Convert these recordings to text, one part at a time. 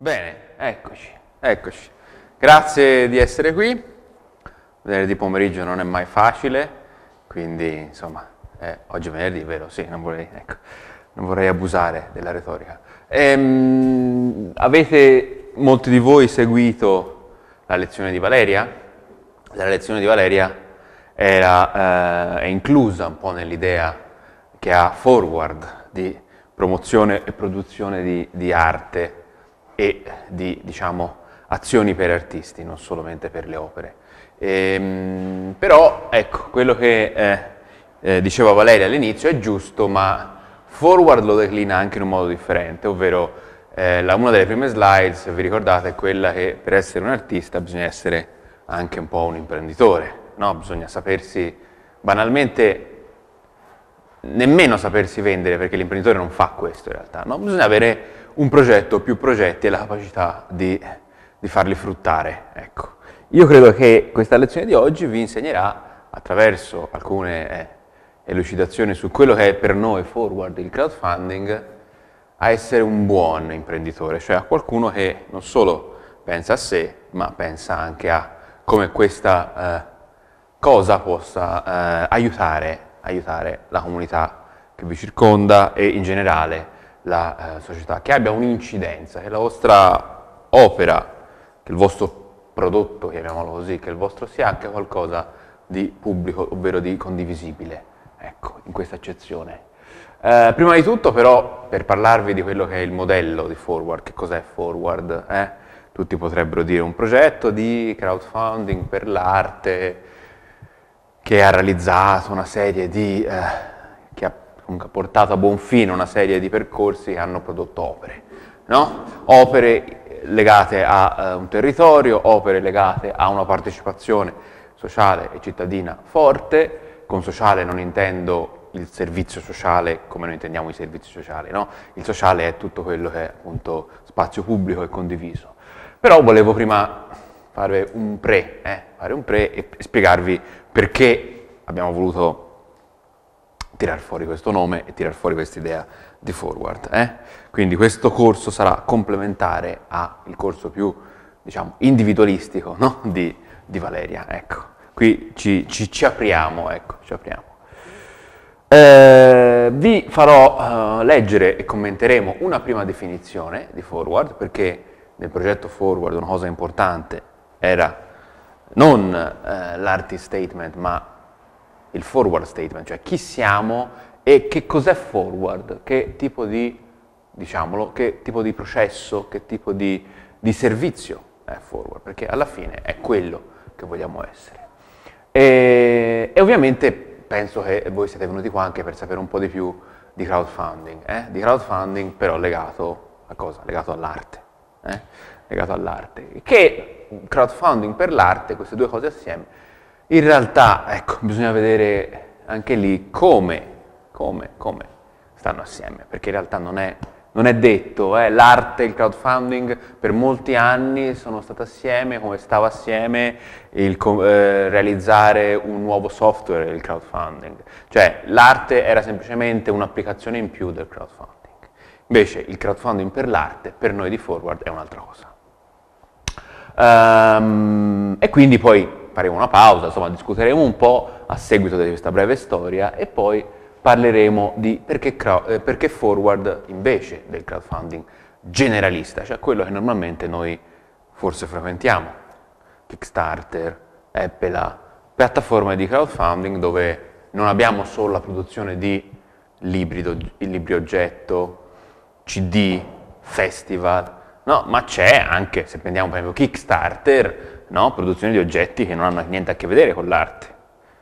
Bene, eccoci, eccoci. Grazie di essere qui. Venerdì pomeriggio non è mai facile, quindi insomma, eh, oggi è venerdì, vero? Sì, non vorrei, ecco, non vorrei abusare della retorica. Ehm, avete molti di voi seguito la lezione di Valeria? La lezione di Valeria era, eh, è inclusa un po' nell'idea che ha Forward di promozione e produzione di, di arte e di diciamo, azioni per artisti, non solamente per le opere. Ehm, però, ecco, quello che eh, eh, diceva Valeria all'inizio è giusto, ma Forward lo declina anche in un modo differente, ovvero eh, la, una delle prime slide, se vi ricordate, è quella che per essere un artista bisogna essere anche un po' un imprenditore, no? bisogna sapersi banalmente nemmeno sapersi vendere perché l'imprenditore non fa questo in realtà, no? bisogna avere un progetto, più progetti e la capacità di, di farli fruttare. Ecco. Io credo che questa lezione di oggi vi insegnerà attraverso alcune eh, elucidazioni su quello che è per noi forward il crowdfunding a essere un buon imprenditore, cioè a qualcuno che non solo pensa a sé, ma pensa anche a come questa eh, cosa possa eh, aiutare, aiutare la comunità che vi circonda e in generale la eh, società, che abbia un'incidenza, che la vostra opera, che il vostro prodotto, chiamiamolo così, che il vostro sia anche qualcosa di pubblico, ovvero di condivisibile, ecco, in questa accezione. Eh, prima di tutto però, per parlarvi di quello che è il modello di Forward, che cos'è Forward, eh? tutti potrebbero dire un progetto di crowdfunding per l'arte che ha realizzato una serie di eh, comunque portato a buon fine una serie di percorsi che hanno prodotto opere, no? opere legate a uh, un territorio, opere legate a una partecipazione sociale e cittadina forte, con sociale non intendo il servizio sociale come noi intendiamo i servizi sociali, no? il sociale è tutto quello che è appunto spazio pubblico e condiviso. Però volevo prima fare un pre, eh? fare un pre e spiegarvi perché abbiamo voluto tirar fuori questo nome e tirar fuori questa idea di forward. Eh? Quindi questo corso sarà complementare al corso più diciamo, individualistico no? di, di, Valeria. Ecco, qui ci, ci, ci apriamo. Ecco, ci apriamo. Eh, vi farò eh, leggere e commenteremo una prima definizione di forward, perché nel progetto forward una cosa importante era non eh, l'art statement, ma il forward statement, cioè chi siamo e che cos'è forward, che tipo di, diciamolo, che tipo di processo, che tipo di, di servizio è forward, perché alla fine è quello che vogliamo essere. E, e, ovviamente penso che voi siete venuti qua anche per sapere un po' di più di crowdfunding, eh? di crowdfunding però legato a cosa? Legato all'arte, eh? legato all'arte, che crowdfunding per l'arte, queste due cose assieme, in realtà, ecco, bisogna vedere anche lì come, come, come stanno assieme, perché in realtà non è, non è detto, eh. l'arte e il crowdfunding per molti anni sono state assieme, come stava assieme il, eh, realizzare un nuovo software, il crowdfunding. Cioè l'arte era semplicemente un'applicazione in più del crowdfunding. Invece il crowdfunding per l'arte, per noi di Forward, è un'altra cosa. Um, e quindi poi faremo una pausa, insomma discuteremo un po' a seguito di questa breve storia e poi parleremo di perché, eh, perché forward invece del crowdfunding generalista, cioè quello che normalmente noi forse frequentiamo, Kickstarter, Apple, piattaforme di crowdfunding dove non abbiamo solo la produzione di libri, libri oggetto, CD, festival, no, ma c'è anche, se prendiamo per esempio Kickstarter, no? produzione di oggetti che non hanno niente a che vedere con l'arte.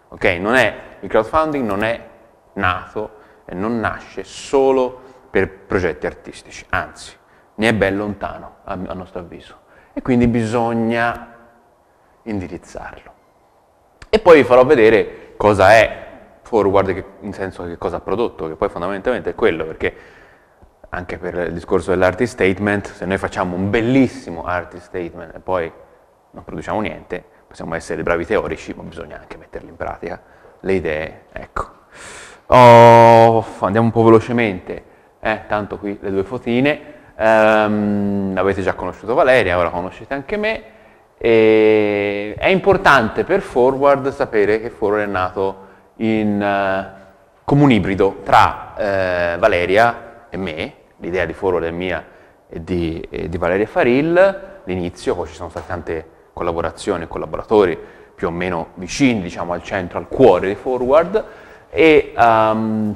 Okay? È, il crowdfunding non è nato e non nasce solo per progetti artistici, anzi, ne è ben lontano a, a nostro avviso e quindi bisogna indirizzarlo. E poi vi farò vedere cosa è Forward, che, in senso che cosa ha prodotto, che poi fondamentalmente è quello, perché anche per il discorso dell'artist statement, se noi facciamo un bellissimo artist statement e poi non produciamo niente, possiamo essere bravi teorici, ma bisogna anche metterli in pratica, le idee, ecco. Oh, andiamo un po' velocemente, eh, tanto qui le due fotine, um, avete già conosciuto Valeria, ora conoscete anche me, e è importante per Forward sapere che Forward è nato in, uh, come un ibrido tra uh, Valeria e me, l'idea di Forward è mia e di, e di Valeria Faril, l'inizio, poi ci sono state tante collaborazione, e collaboratori più o meno vicini diciamo, al centro, al cuore di Forward e um,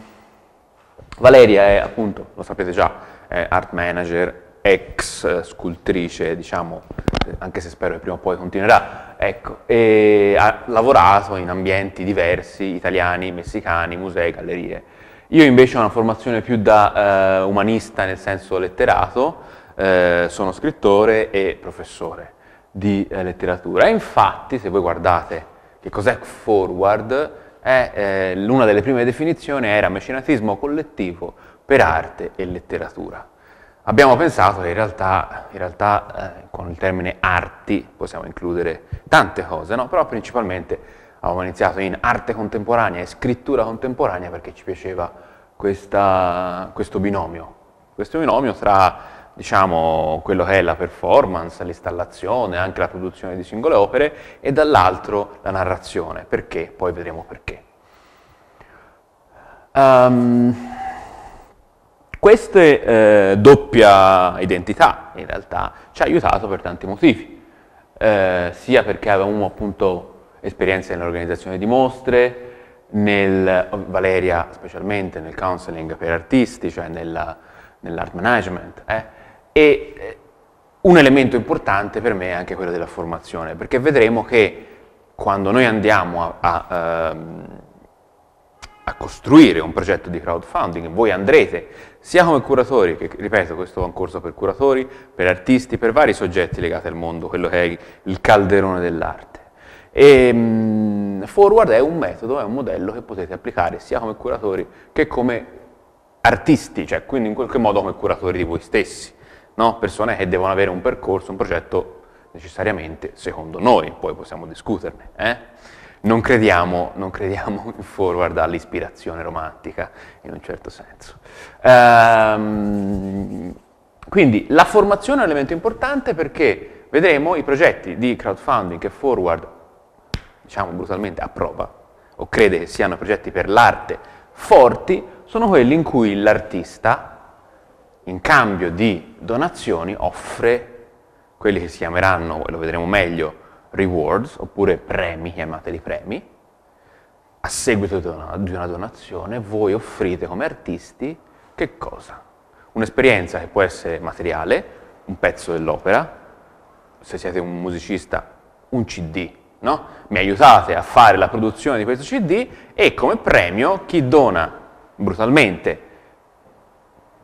Valeria è appunto, lo sapete già, è art manager, ex eh, scultrice, diciamo, eh, anche se spero che prima o poi continuerà, ecco, e ha lavorato in ambienti diversi, italiani, messicani, musei, gallerie. Io invece ho una formazione più da eh, umanista nel senso letterato, eh, sono scrittore e professore di eh, letteratura. E infatti, se voi guardate che cos'è forward, è, eh, una delle prime definizioni era mecenatismo collettivo per arte e letteratura. Abbiamo pensato che in realtà, in realtà eh, con il termine arti possiamo includere tante cose, no? però principalmente avevamo iniziato in arte contemporanea e scrittura contemporanea perché ci piaceva questa, questo binomio, questo binomio tra diciamo, quello che è la performance, l'installazione, anche la produzione di singole opere e dall'altro la narrazione, perché? Poi vedremo perché. Um, ehm, questa eh, doppia identità in realtà ci ha aiutato per tanti motivi, eh, sia perché avevamo appunto esperienze nell'organizzazione di mostre, nel, Valeria specialmente nel counseling per artisti, cioè nell'art management, eh, e eh, un elemento importante per me è anche quello della formazione, perché vedremo che quando noi andiamo a, a, ehm, a costruire un progetto di crowdfunding, voi andrete sia come curatori, che ripeto questo è un corso per curatori, per artisti, per vari soggetti legati al mondo, quello che è il calderone dell'arte. E, ehm, forward è un metodo, è un modello che potete applicare sia come curatori che come artisti, cioè quindi in qualche modo come curatori di voi stessi no? persone che devono avere un percorso, un progetto necessariamente secondo noi, poi possiamo discuterne. Eh? Non, crediamo, non, crediamo, in forward all'ispirazione romantica, in un certo senso. Ehm, quindi la formazione è un elemento importante perché vedremo i progetti di crowdfunding che forward, diciamo brutalmente, approva o crede che siano progetti per l'arte forti, sono quelli in cui l'artista in cambio di donazioni offre quelli che si chiameranno, lo vedremo meglio, rewards, oppure premi, chiamateli premi, a seguito di una donazione voi offrite come artisti che cosa? Un'esperienza che può essere materiale, un pezzo dell'opera, se siete un musicista un CD, no? mi aiutate a fare la produzione di questo CD e come premio chi dona brutalmente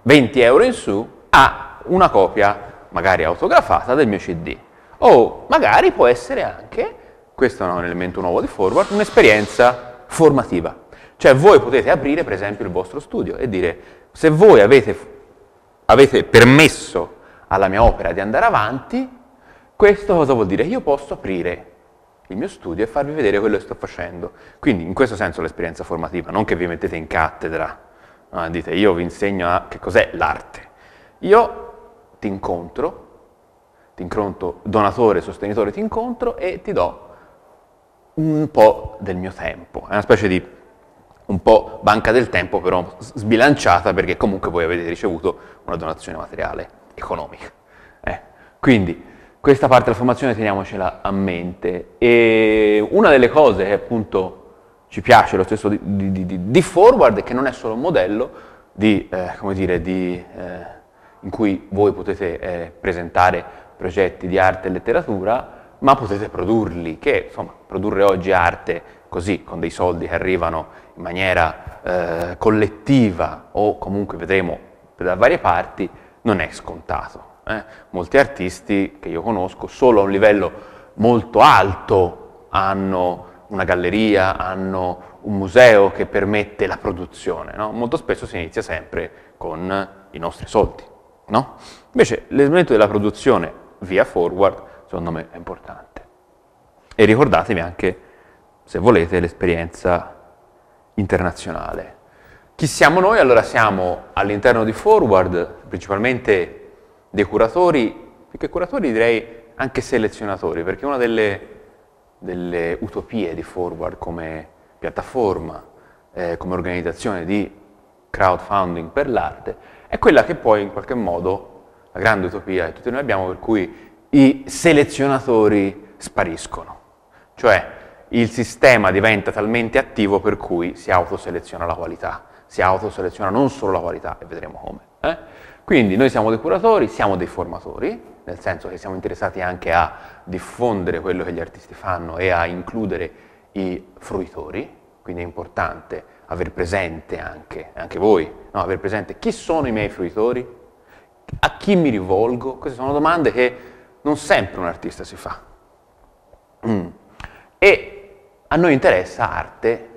20 euro in su a una copia magari autografata del mio CD. O magari può essere anche, questo è un elemento nuovo di Forward, un'esperienza formativa. Cioè voi potete aprire per esempio il vostro studio e dire se voi avete, avete permesso alla mia opera di andare avanti, questo cosa vuol dire? Io posso aprire il mio studio e farvi vedere quello che sto facendo. Quindi in questo senso l'esperienza formativa, non che vi mettete in cattedra allora dite, io vi insegno a che cos'è l'arte. Io ti incontro, ti incontro, donatore, sostenitore, ti incontro e ti do un po' del mio tempo. È una specie di un po' banca del tempo, però sbilanciata, perché comunque voi avete ricevuto una donazione materiale economica. Eh. Quindi questa parte della formazione teniamocela a mente. E una delle cose che appunto ci piace lo stesso di, di, di, di forward che non è solo un modello eh, dire, eh, in cui voi potete eh, presentare progetti di arte e letteratura, ma potete produrli, che insomma, produrre oggi arte così, con dei soldi che arrivano in maniera eh, collettiva o comunque vedremo da varie parti, non è scontato. Eh. Molti artisti che io conosco solo a un livello molto alto hanno una galleria, hanno un museo che permette la produzione, no? molto spesso si inizia sempre con i nostri soldi. No? Invece l'elemento della produzione via forward secondo me è importante. E ricordatevi anche, se volete, l'esperienza internazionale. Chi siamo noi? Allora siamo all'interno di Forward, principalmente dei curatori, più che curatori direi anche selezionatori, perché una delle delle utopie di Forward come piattaforma, eh, come organizzazione di crowdfunding per l'arte, è quella che poi in qualche modo, la grande utopia che tutti noi abbiamo, per cui i selezionatori spariscono. Cioè il sistema diventa talmente attivo per cui si autoseleziona la qualità, si autoseleziona non solo la qualità, e vedremo come. Eh? Quindi noi siamo dei curatori, siamo dei formatori, nel senso che siamo interessati anche a diffondere quello che gli artisti fanno e a includere i fruitori, quindi è importante aver presente anche, anche voi, no? aver presente chi sono i miei fruitori, a chi mi rivolgo, queste sono domande che non sempre un artista si fa. Mm. E a noi interessa arte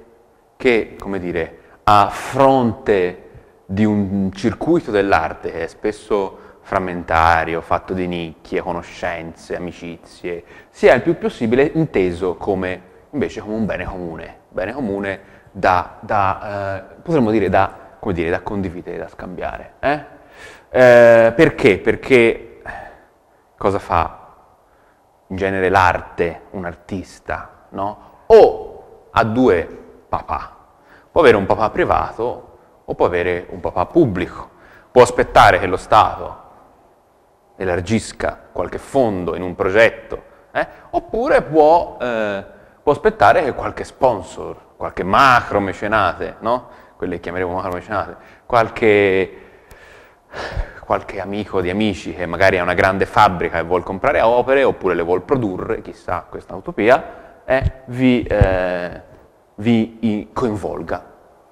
che, come dire, a fronte di un circuito dell'arte che è spesso frammentario, fatto di nicchie, conoscenze, amicizie, sia il più possibile inteso come invece come un bene comune, bene comune da, da eh, potremmo dire da, dire da, condividere, da scambiare. Eh? Eh, perché? Perché eh, cosa fa in genere l'arte, un artista, no? O ha due papà, può avere un papà privato o può avere un papà pubblico, può aspettare che lo Stato elargisca qualche fondo in un progetto, eh? oppure può, eh, può, aspettare che qualche sponsor, qualche macro mecenate, no? quelle che chiameremo macro mecenate, qualche, qualche amico di amici che magari ha una grande fabbrica e vuole comprare opere oppure le vuole produrre, chissà, questa utopia, eh, vi, eh, vi, coinvolga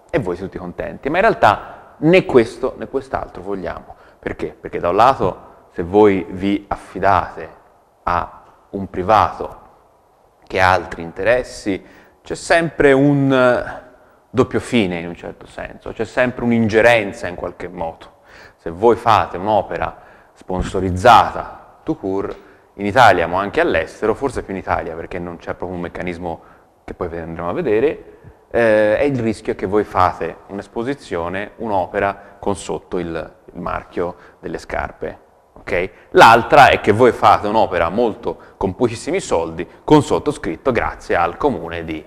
e voi siete tutti contenti. Ma in realtà né questo né quest'altro vogliamo. Perché? Perché da un lato se voi vi affidate a un privato che ha altri interessi, c'è sempre un eh, doppio fine in un certo senso, c'è sempre un'ingerenza in qualche modo. Se voi fate un'opera sponsorizzata to cure in Italia ma anche all'estero, forse più in Italia perché non c'è proprio un meccanismo che poi andremo a vedere, eh, e il rischio è che voi fate un'esposizione, un'opera con sotto il, il marchio delle scarpe Okay? L'altra è che voi fate un'opera molto con pochissimi soldi, con sottoscritto grazie al comune di.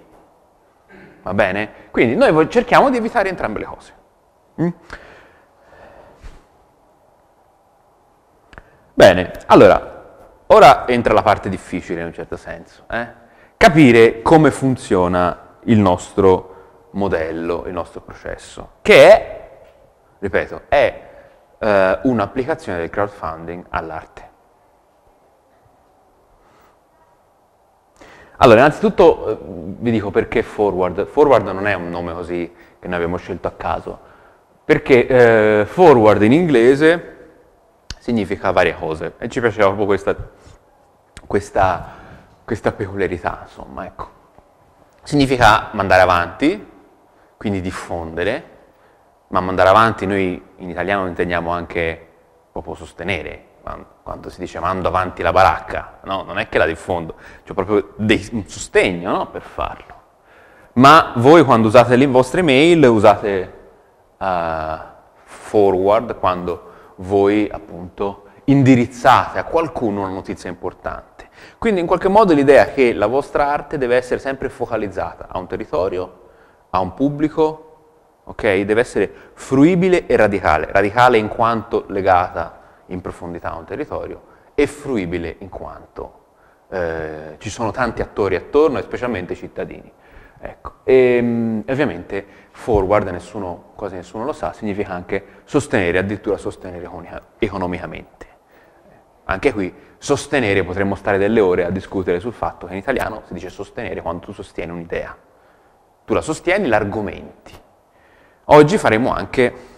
Va bene? Quindi noi cerchiamo di evitare entrambe le cose. Mm? Bene, allora, ora entra la parte difficile in un certo senso. Eh? Capire come funziona il nostro modello, il nostro processo, che è, ripeto, è eh, un'applicazione del crowdfunding all'arte. Allora, innanzitutto eh, vi dico perché Forward. Forward non è un nome così che noi abbiamo scelto a caso, perché eh, Forward in inglese significa varie cose e ci piaceva proprio questa, questa, questa peculiarità, insomma, ecco. Significa mandare avanti, quindi diffondere, ma mandare avanti noi in italiano intendiamo anche proprio sostenere, quando si dice mando avanti la baracca, no, non è che la diffondo, c'è proprio dei, un sostegno no, per farlo. Ma voi quando usate le vostre mail usate uh, forward quando voi appunto indirizzate a qualcuno una notizia importante. Quindi in qualche modo l'idea che la vostra arte deve essere sempre focalizzata a un territorio, a un pubblico, ok? Deve essere fruibile e radicale, radicale in quanto legata in profondità a un territorio e fruibile in quanto eh, ci sono tanti attori attorno e specialmente cittadini. Ecco. Ehm, e, ovviamente forward, nessuno, quasi nessuno lo sa, significa anche sostenere, addirittura sostenere economicamente. Anche qui sostenere, potremmo stare delle ore a discutere sul fatto che in italiano si dice sostenere quando tu sostieni un'idea. Tu la sostieni, l'argomenti. Oggi faremo anche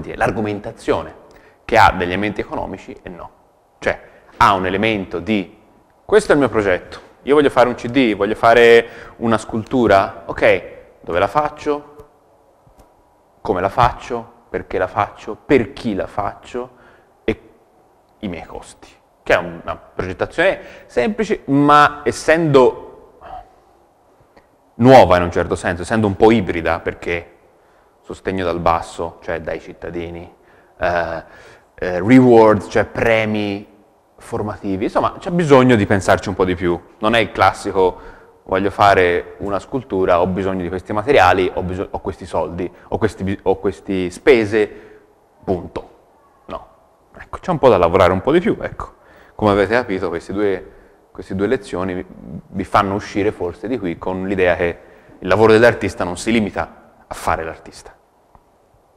dire, l'argomentazione che ha degli elementi economici e no. Cioè ha un elemento di questo è il mio progetto, io voglio fare un CD, voglio fare una scultura, ok, dove la faccio? Come la faccio? Perché la faccio? Per chi la faccio? E i miei costi. Che è una progettazione semplice, ma essendo nuova in un certo senso, essendo un po' ibrida, perché sostegno dal basso, cioè dai cittadini, eh, eh, rewards, cioè premi formativi, insomma c'è bisogno di pensarci un po' di più, non è il classico voglio fare una scultura, ho bisogno di questi materiali, ho, ho questi soldi, ho, questi, ho queste spese, punto. No, ecco, c'è un po' da lavorare un po' di più, ecco. Come avete capito, queste due, queste due lezioni vi fanno uscire forse di qui con l'idea che il lavoro dell'artista non si limita a fare l'artista.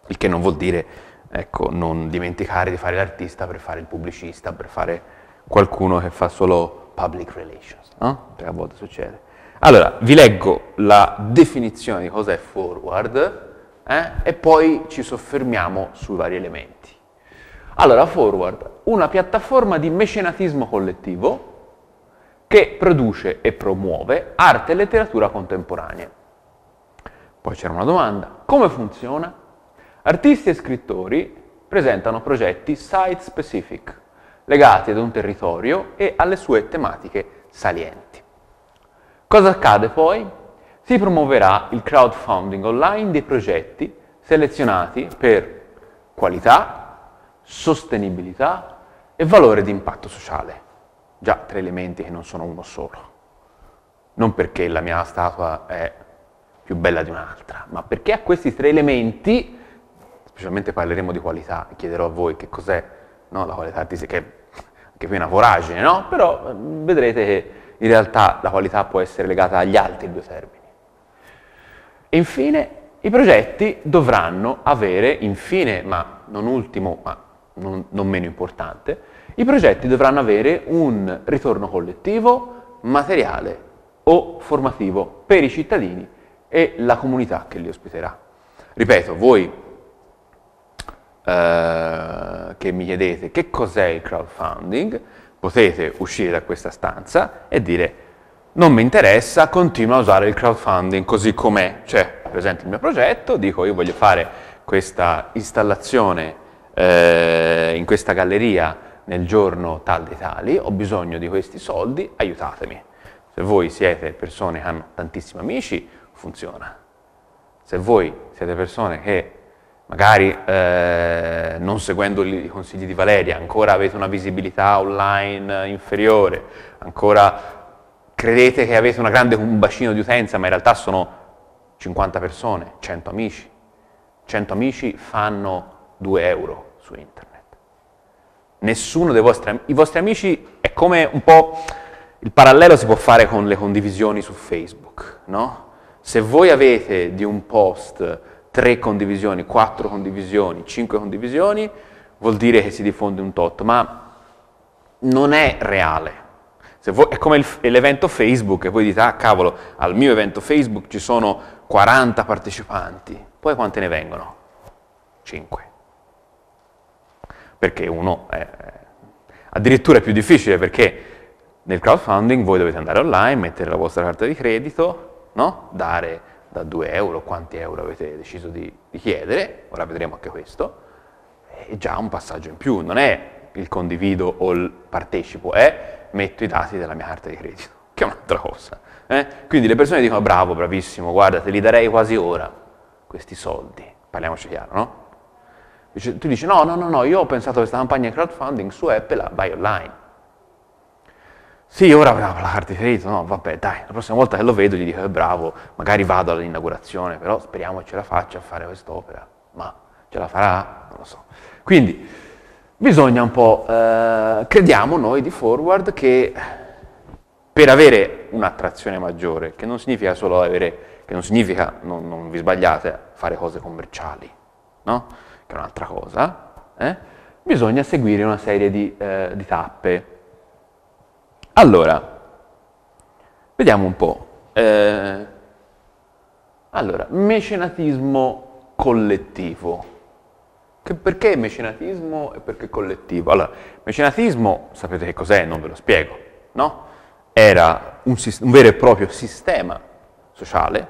Il che non vuol dire, ecco, non dimenticare di fare l'artista per fare il pubblicista, per fare qualcuno che fa solo public relations, no? Perché a volte succede. Allora, vi leggo la definizione di cos'è forward eh? e poi ci soffermiamo sui vari elementi. Allora, Forward, una piattaforma di mecenatismo collettivo che produce e promuove arte e letteratura contemporanea. Poi c'era una domanda. Come funziona? Artisti e scrittori presentano progetti site specific, legati ad un territorio e alle sue tematiche salienti. Cosa accade poi? Si promuoverà il crowdfunding online dei progetti selezionati per qualità, sostenibilità e valore di impatto sociale. Già tre elementi che non sono uno solo. Non perché la mia statua è più bella di un'altra, ma perché a questi tre elementi, specialmente parleremo di qualità, chiederò a voi che cos'è no, la qualità artistica, che, che è una voragine, no? però eh, vedrete che in realtà la qualità può essere legata agli altri due termini. E infine, i progetti dovranno avere, infine, ma non ultimo, ma non, non meno importante, i progetti dovranno avere un ritorno collettivo, materiale o formativo per i cittadini e la comunità che li ospiterà. Ripeto, voi eh, che mi chiedete che cos'è il crowdfunding, potete uscire da questa stanza e dire non mi interessa, continuo a usare il crowdfunding così com'è, cioè presento il mio progetto, dico io voglio fare questa installazione eh, in questa galleria nel giorno tal dei tali, ho bisogno di questi soldi, aiutatemi. Se voi siete persone che hanno tantissimi amici, funziona. Se voi siete persone che magari eh, non seguendo i consigli di Valeria, ancora avete una visibilità online eh, inferiore, ancora credete che avete grande, un bacino di utenza, ma in realtà sono 50 persone, 100 amici. 100 amici fanno 2 euro su internet. Nessuno dei vostri amici, i vostri amici è come un po', il parallelo si può fare con le condivisioni su Facebook, no? Se voi avete di un post 3 condivisioni, 4 condivisioni, 5 condivisioni, vuol dire che si diffonde un tot, ma non è reale. Voi, è come l'evento Facebook e voi dite, ah cavolo, al mio evento Facebook ci sono 40 partecipanti, poi quante ne vengono? 5. Perché uno è addirittura è più difficile perché nel crowdfunding voi dovete andare online, mettere la vostra carta di credito, no? dare da 2 euro, quanti euro avete deciso di, di chiedere, ora vedremo anche questo, è già un passaggio in più, non è il condivido o il partecipo, è metto i dati della mia carta di credito, che è un'altra cosa. Eh? Quindi le persone dicono bravo, bravissimo, guarda, te li darei quasi ora, questi soldi, parliamoci chiaro, no? tu dici no, no, no, no, io ho pensato a questa campagna di crowdfunding su Apple, vai online. Sì, ora bravo, la carta di credito, no, vabbè, dai, la prossima volta che lo vedo gli dico, eh, bravo, magari vado all'inaugurazione, però speriamo ce la faccia a fare quest'opera, ma ce la farà? Non lo so. Quindi, bisogna un po', eh, crediamo noi di Forward che per avere un'attrazione maggiore, che non significa solo avere, che non significa, non, non vi sbagliate, fare cose commerciali, no? Che è un'altra cosa, eh? bisogna seguire una serie di, eh, di tappe allora, vediamo un po'. Eh, allora, mecenatismo collettivo. Che perché mecenatismo e perché collettivo? Allora, mecenatismo, sapete che cos'è? Non ve lo spiego, no? Era un, un vero e proprio sistema sociale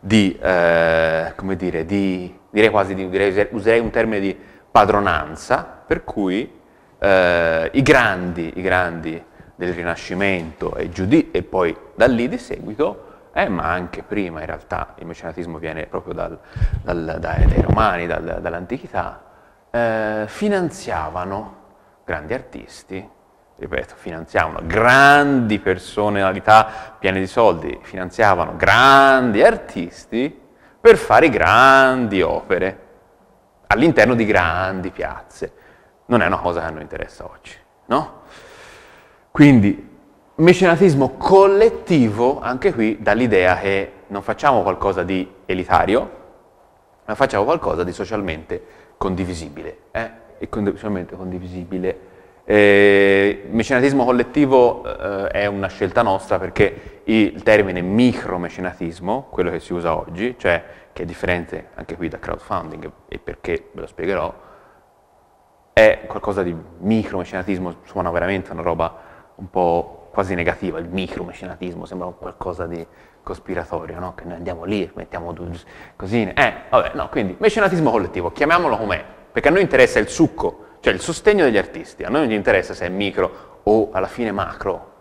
di, eh, come dire, di, direi quasi, di, direi, userei un termine di padronanza, per cui eh, i grandi, i grandi del Rinascimento e, Giudì, e poi da lì di seguito, eh, ma anche prima in realtà, il mecenatismo viene proprio dal, dal, dai, dai, romani, dal, dall'antichità, eh, finanziavano grandi artisti, ripeto, finanziavano grandi personalità piene di soldi, finanziavano grandi artisti per fare grandi opere all'interno di grandi piazze. Non è una cosa che a noi interessa oggi, no? Quindi mecenatismo collettivo, anche qui dall'idea che non facciamo qualcosa di elitario, ma facciamo qualcosa di socialmente condivisibile. Eh? E socialmente condivisibile. Eh, mecenatismo collettivo eh, è una scelta nostra perché il termine micromecenatismo, quello che si usa oggi, cioè che è differente anche qui da crowdfunding e perché ve lo spiegherò, è qualcosa di micromecenatismo, suona veramente una roba un po' quasi negativa, il micromecenatismo sembra qualcosa di cospiratorio, no? che noi andiamo lì, mettiamo cosine, eh, vabbè, no, quindi mecenatismo collettivo, chiamiamolo com'è, perché a noi interessa il succo, cioè il sostegno degli artisti, a noi non ci interessa se è micro o alla fine macro,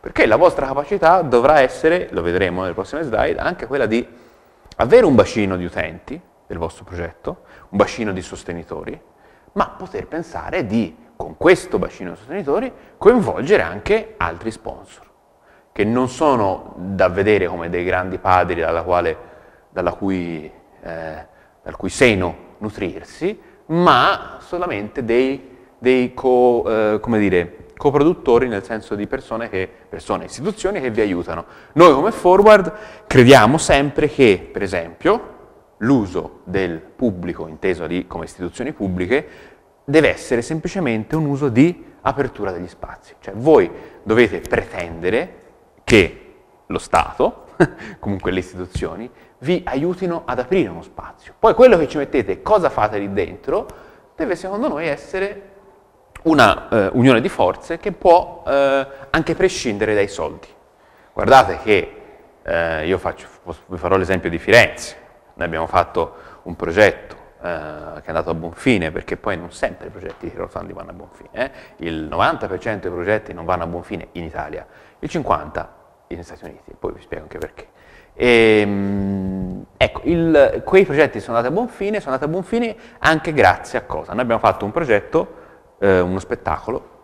perché la vostra capacità dovrà essere, lo vedremo nelle prossime slide, anche quella di avere un bacino di utenti del vostro progetto, un bacino di sostenitori, ma poter pensare di con questo bacino sostenitori coinvolgere anche altri sponsor, che non sono da vedere come dei grandi padri dalla quale, dalla cui, eh, dal cui seno nutrirsi, ma solamente dei, dei co, eh, dire, coproduttori nel senso di persone, che, persone, istituzioni che vi aiutano. Noi come Forward crediamo sempre che, per esempio, l'uso del pubblico, inteso di, come istituzioni pubbliche, deve essere semplicemente un uso di apertura degli spazi. Cioè voi dovete pretendere che lo Stato, comunque le istituzioni, vi aiutino ad aprire uno spazio. Poi quello che ci mettete, cosa fate lì dentro, deve secondo noi essere una eh, unione di forze che può eh, anche prescindere dai soldi. Guardate che eh, io faccio, vi farò l'esempio di Firenze, noi abbiamo fatto un progetto eh, che è andato a buon fine, perché poi non sempre i progetti di crowdfunding vanno a buon fine, eh? il 90% dei progetti non vanno a buon fine in Italia, il 50% negli Stati Uniti, poi vi spiego anche perché. E, ehm, ecco, il, quei progetti sono andati a buon fine, sono andati a buon fine anche grazie a cosa? Noi abbiamo fatto un progetto, eh, uno spettacolo,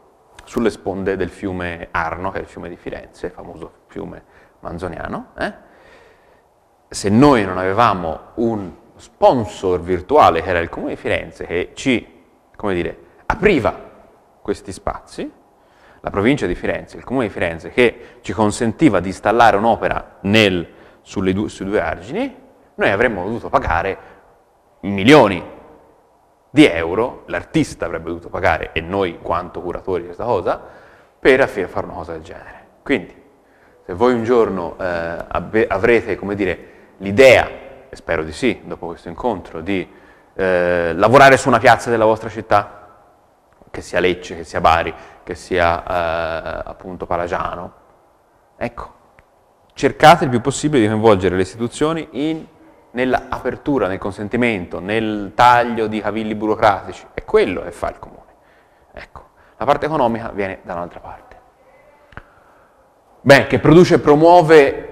sulle sponde del fiume Arno, che è il fiume di Firenze, il famoso fiume manzoniano. Eh? Se noi non avevamo un sponsor virtuale che era il Comune di Firenze che ci, come dire, apriva questi spazi, la provincia di Firenze, il Comune di Firenze che ci consentiva di installare un'opera sui due argini, noi avremmo dovuto pagare milioni di euro, l'artista avrebbe dovuto pagare, e noi quanto curatori di questa cosa, per fare una cosa del genere. Quindi, se voi un giorno eh, avrete, come dire, l'idea e spero di sì, dopo questo incontro, di eh, lavorare su una piazza della vostra città, che sia Lecce, che sia Bari, che sia eh, appunto Palagiano. Ecco, cercate il più possibile di coinvolgere le istituzioni in, nell'apertura, nel consentimento, nel taglio di cavilli burocratici. È quello che fa il comune. Ecco, la parte economica viene da un'altra parte. Beh, che produce e promuove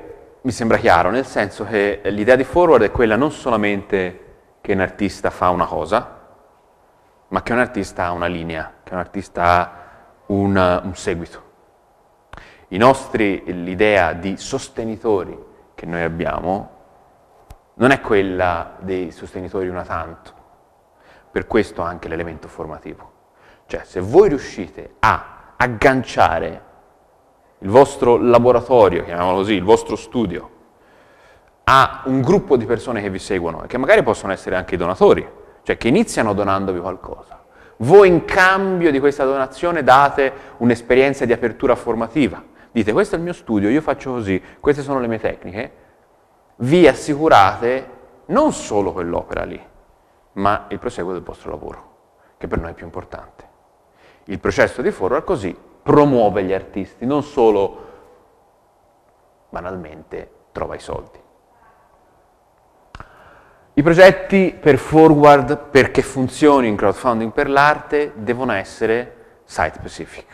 mi sembra chiaro, nel senso che l'idea di forward è quella non solamente che un artista fa una cosa, ma che un artista ha una linea, che un artista ha un, un seguito. Nostri, l'idea di sostenitori che noi abbiamo non è quella dei sostenitori una tanto, per questo anche l'elemento formativo. Cioè, se voi riuscite a agganciare il vostro laboratorio, chiamiamolo così, il vostro studio, a un gruppo di persone che vi seguono e che magari possono essere anche i donatori, cioè che iniziano donandovi qualcosa. Voi in cambio di questa donazione date un'esperienza di apertura formativa. Dite questo è il mio studio, io faccio così, queste sono le mie tecniche. Vi assicurate non solo quell'opera lì, ma il proseguo del vostro lavoro, che per noi è più importante. Il processo di forward così promuove gli artisti, non solo banalmente trova i soldi. I progetti per forward, perché funzioni in crowdfunding per l'arte, devono essere site specific,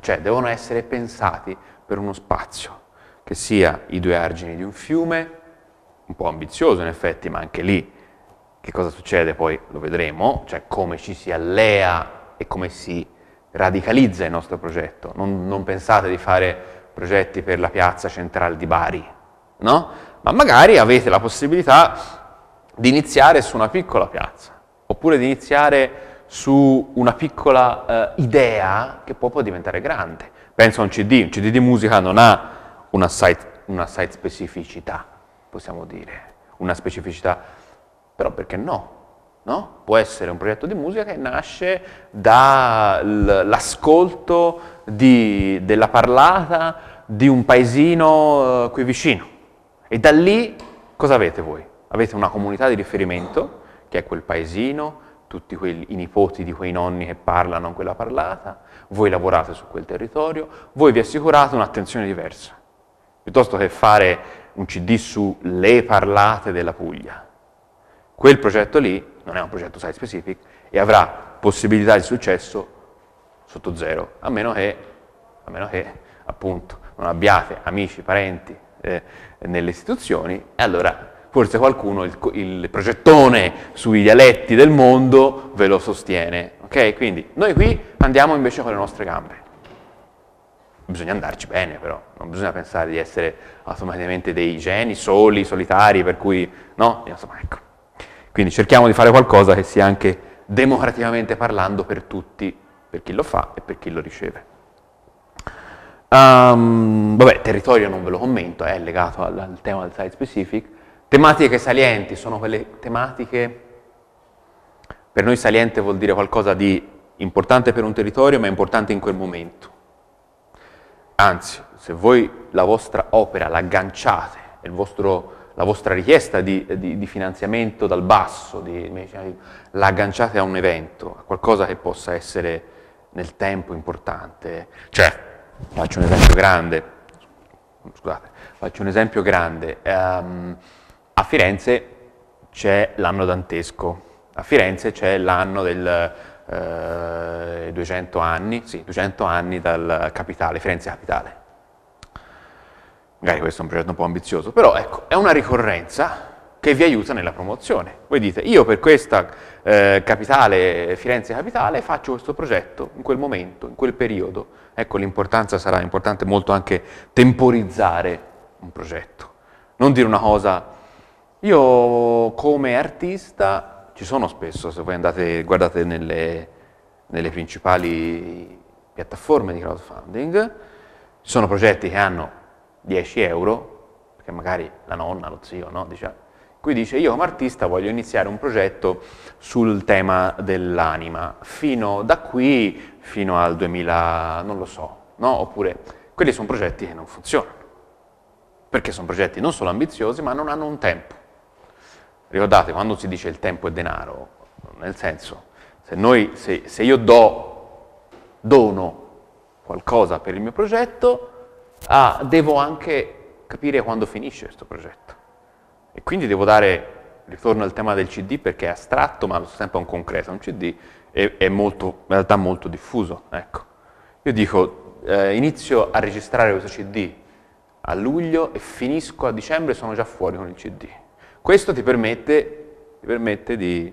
cioè devono essere pensati per uno spazio, che sia i due argini di un fiume, un po' ambizioso in effetti, ma anche lì che cosa succede poi lo vedremo, cioè come ci si allea e come si radicalizza il nostro progetto. Non, non pensate di fare progetti per la piazza centrale di Bari, no? Ma magari avete la possibilità di iniziare su una piccola piazza, oppure di iniziare su una piccola eh, idea che poi può diventare grande. Penso a un CD, un CD di musica non ha una site, una site specificità, possiamo dire, una specificità, però perché no? No? Può essere un progetto di musica che nasce dall'ascolto della parlata di un paesino eh, qui vicino. E da lì cosa avete voi? Avete una comunità di riferimento, che è quel paesino, tutti quei, i nipoti di quei nonni che parlano quella parlata, voi lavorate su quel territorio, voi vi assicurate un'attenzione diversa, piuttosto che fare un CD su le parlate della Puglia. Quel progetto lì non è un progetto site specific, e avrà possibilità di successo sotto zero, a meno che, a meno che appunto non abbiate amici, parenti eh, nelle istituzioni, e allora forse qualcuno il, il, progettone sui dialetti del mondo ve lo sostiene. Ok? Quindi noi qui andiamo invece con le nostre gambe. Bisogna andarci bene però, non bisogna pensare di essere automaticamente dei geni soli, solitari, per cui no, insomma ecco. Quindi cerchiamo di fare qualcosa che sia anche democraticamente parlando per tutti, per chi lo fa e per chi lo riceve. Um, vabbè, territorio non ve lo commento, è legato al, al tema del site specific. Tematiche salienti sono quelle tematiche, per noi saliente vuol dire qualcosa di importante per un territorio ma importante in quel momento. Anzi, se voi la vostra opera l'agganciate, il vostro la vostra richiesta di, di, di finanziamento dal basso, di, la agganciate a un evento, a qualcosa che possa essere nel tempo importante. Cioè, faccio un esempio grande, scusate, faccio un esempio grande. Um, a Firenze c'è l'anno dantesco, a Firenze c'è l'anno del... Eh, 200 anni, sì, 200 anni dal capitale, Firenze capitale. Magari questo è un progetto un po' ambizioso, però ecco, è una ricorrenza che vi aiuta nella promozione. Voi dite, io per questa eh, capitale, Firenze Capitale, faccio questo progetto in quel momento, in quel periodo. Ecco, l'importanza sarà importante molto anche temporizzare un progetto. Non dire una cosa, io come artista, ci sono spesso, se voi andate, guardate nelle, nelle principali piattaforme di crowdfunding, ci sono progetti che hanno 10 euro, perché magari la nonna, lo zio, no? Dice, qui dice io come artista voglio iniziare un progetto sul tema dell'anima, fino da qui, fino al 2000, non lo so, no? Oppure quelli sono progetti che non funzionano, perché sono progetti non solo ambiziosi ma non hanno un tempo. Ricordate, quando si dice il tempo è denaro, nel senso, se, noi, se, se io do, dono qualcosa per il mio progetto, ah, devo anche capire quando finisce questo progetto. E quindi devo dare, ritorno al tema del CD perché è astratto ma allo stesso tempo è un concreto, un CD è, è molto, in realtà molto diffuso. Ecco. Io dico, eh, inizio a registrare questo CD a luglio e finisco a dicembre e sono già fuori con il CD. Questo ti permette, ti permette di,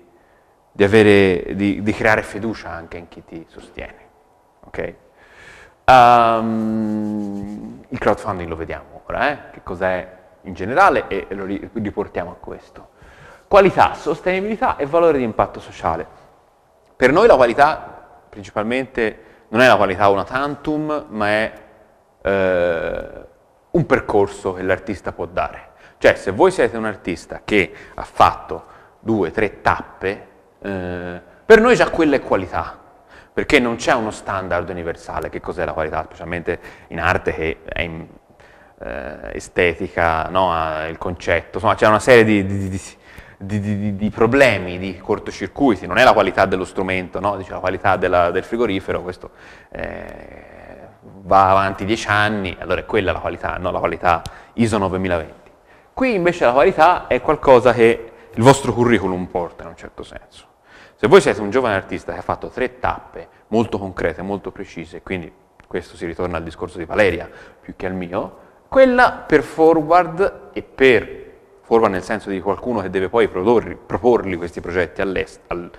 di, avere, di, di creare fiducia anche in chi ti sostiene. Okay? Um, il crowdfunding lo vediamo ora, eh? che cos'è in generale e lo riportiamo a questo. Qualità, sostenibilità e valore di impatto sociale. Per noi la qualità principalmente non è la qualità una tantum, ma è eh, un percorso che l'artista può dare. Cioè se voi siete un artista che ha fatto due, tre tappe, eh, per noi già quella è qualità perché non c'è uno standard universale, che cos'è la qualità, specialmente in arte che è in, eh, estetica, no? il concetto, insomma c'è una serie di, di, di, di, problemi, di cortocircuiti, non è la qualità dello strumento, no? Dice, la qualità della, del frigorifero, questo eh, va avanti dieci anni, allora è quella la qualità, no? la qualità ISO 9020. Qui invece la qualità è qualcosa che il vostro curriculum porta in un certo senso. Se voi siete un giovane artista che ha fatto tre tappe molto concrete, molto precise, quindi questo si ritorna al discorso di Valeria più che al mio, quella per forward e per forward nel senso di qualcuno che deve poi produrri, proporli questi progetti al, al,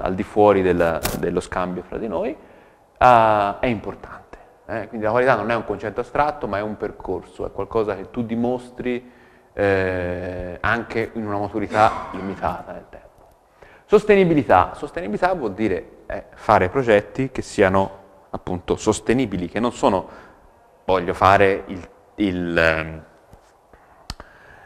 al, di fuori della, dello scambio fra di noi, uh, è importante. Eh? Quindi la qualità non è un concetto astratto, ma è un percorso, è qualcosa che tu dimostri eh, anche in una maturità limitata nel tempo. Sostenibilità. Sostenibilità vuol dire eh, fare progetti che siano appunto sostenibili, che non sono voglio fare il, il, ehm,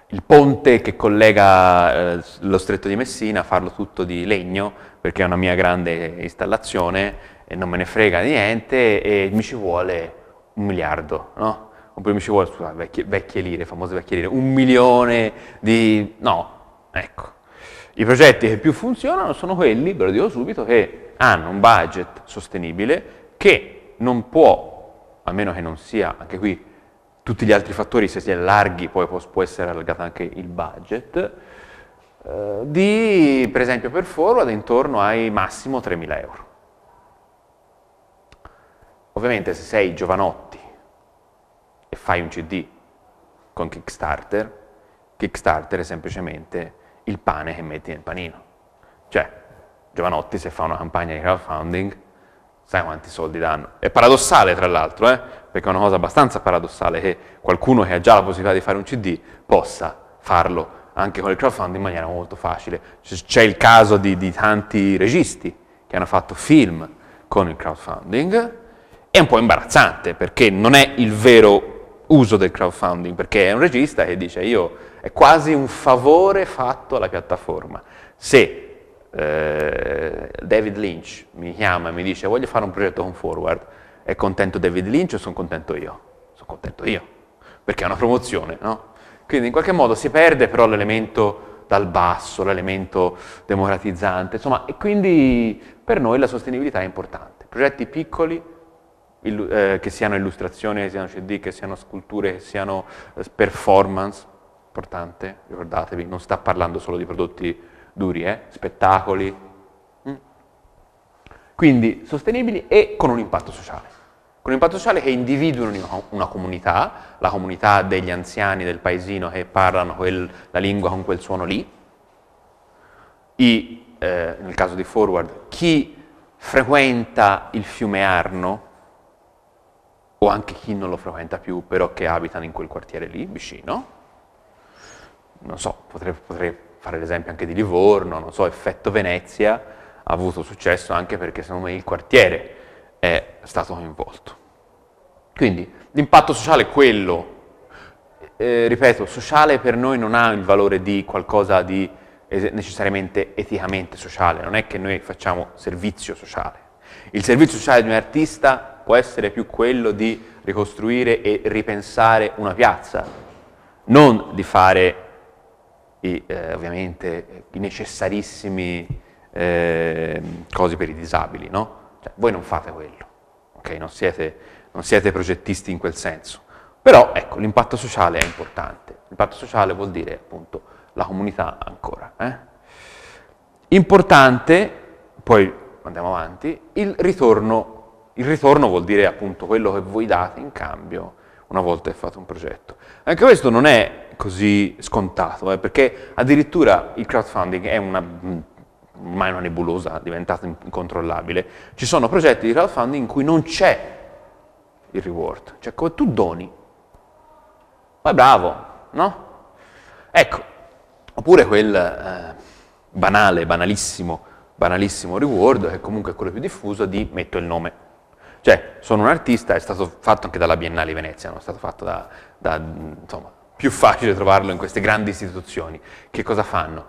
il ponte che collega eh, lo stretto di Messina, farlo tutto di legno perché è una mia grande installazione e non me ne frega niente e mi ci vuole un miliardo, no? Oppure mi ci vuole, scusate, vecchie, vecchie lire, famose vecchie lire, un milione di... no, ecco i progetti che più funzionano sono quelli, ve lo dico subito, che hanno un budget sostenibile che non può, a meno che non sia, anche qui tutti gli altri fattori, se si allarghi poi può, può essere allargato anche il budget, eh, di per esempio per forward intorno ai massimo 3.000 euro. Ovviamente se sei giovanotti e fai un CD con Kickstarter, Kickstarter è semplicemente il pane che metti nel panino. Cioè, Giovanotti se fa una campagna di crowdfunding, sai quanti soldi danno. È paradossale tra l'altro, eh? perché è una cosa abbastanza paradossale che qualcuno che ha già la possibilità di fare un CD possa farlo anche con il crowdfunding in maniera molto facile. C'è il caso di, di tanti registi che hanno fatto film con il crowdfunding, è un po' imbarazzante perché non è il vero uso del crowdfunding, perché è un regista che dice io è quasi un favore fatto alla piattaforma. Se eh, David Lynch mi chiama e mi dice voglio fare un progetto con Forward, è contento David Lynch o sono contento io? Sono contento io, perché è una promozione, no? Quindi in qualche modo si perde però l'elemento dal basso, l'elemento democratizzante, insomma, e quindi per noi la sostenibilità è importante. Progetti piccoli, illu- eh, che siano illustrazioni, che siano CD, che siano sculture, che siano eh, performance, importante, ricordatevi, non sta parlando solo di prodotti duri, eh? spettacoli. Mm. Quindi sostenibili e con un impatto sociale. Con un impatto sociale che individuano una comunità, la comunità degli anziani del paesino che parlano quel, la lingua con quel suono lì, i, eh, nel caso di Forward, chi frequenta il fiume Arno, o anche chi non lo frequenta più, però che abitano in quel quartiere lì, vicino, non so, potrei, potrei fare l'esempio anche di Livorno, non so, effetto Venezia ha avuto successo anche perché secondo me il quartiere è stato coinvolto. Quindi l'impatto sociale è quello, eh, ripeto, sociale per noi non ha il valore di qualcosa di necessariamente eticamente sociale, non è che noi facciamo servizio sociale. Il servizio sociale di un artista può essere più quello di ricostruire e ripensare una piazza, non di fare e eh, ovviamente eh, i necessarissimi eh, cose per i disabili, no? Cioè, voi non fate quello, okay? non, siete, non siete progettisti in quel senso. Però ecco, l'impatto sociale è importante. L'impatto sociale vuol dire appunto la comunità ancora. Eh? Importante, poi andiamo avanti, il ritorno. Il ritorno vuol dire appunto quello che voi date in cambio una volta che fate un progetto. Anche questo non è così scontato, eh, perché addirittura il crowdfunding è una, ormai una nebulosa diventata incontrollabile. Ci sono progetti di crowdfunding in cui non c'è il reward, cioè come tu doni, ma bravo, no? Ecco, oppure quel eh, banale, banalissimo, banalissimo reward, che comunque è quello più diffuso, di metto il nome. Cioè, sono un artista, è stato fatto anche dalla Biennale Venezia, no? è stato fatto da, da insomma, più facile trovarlo in queste grandi istituzioni. Che cosa fanno?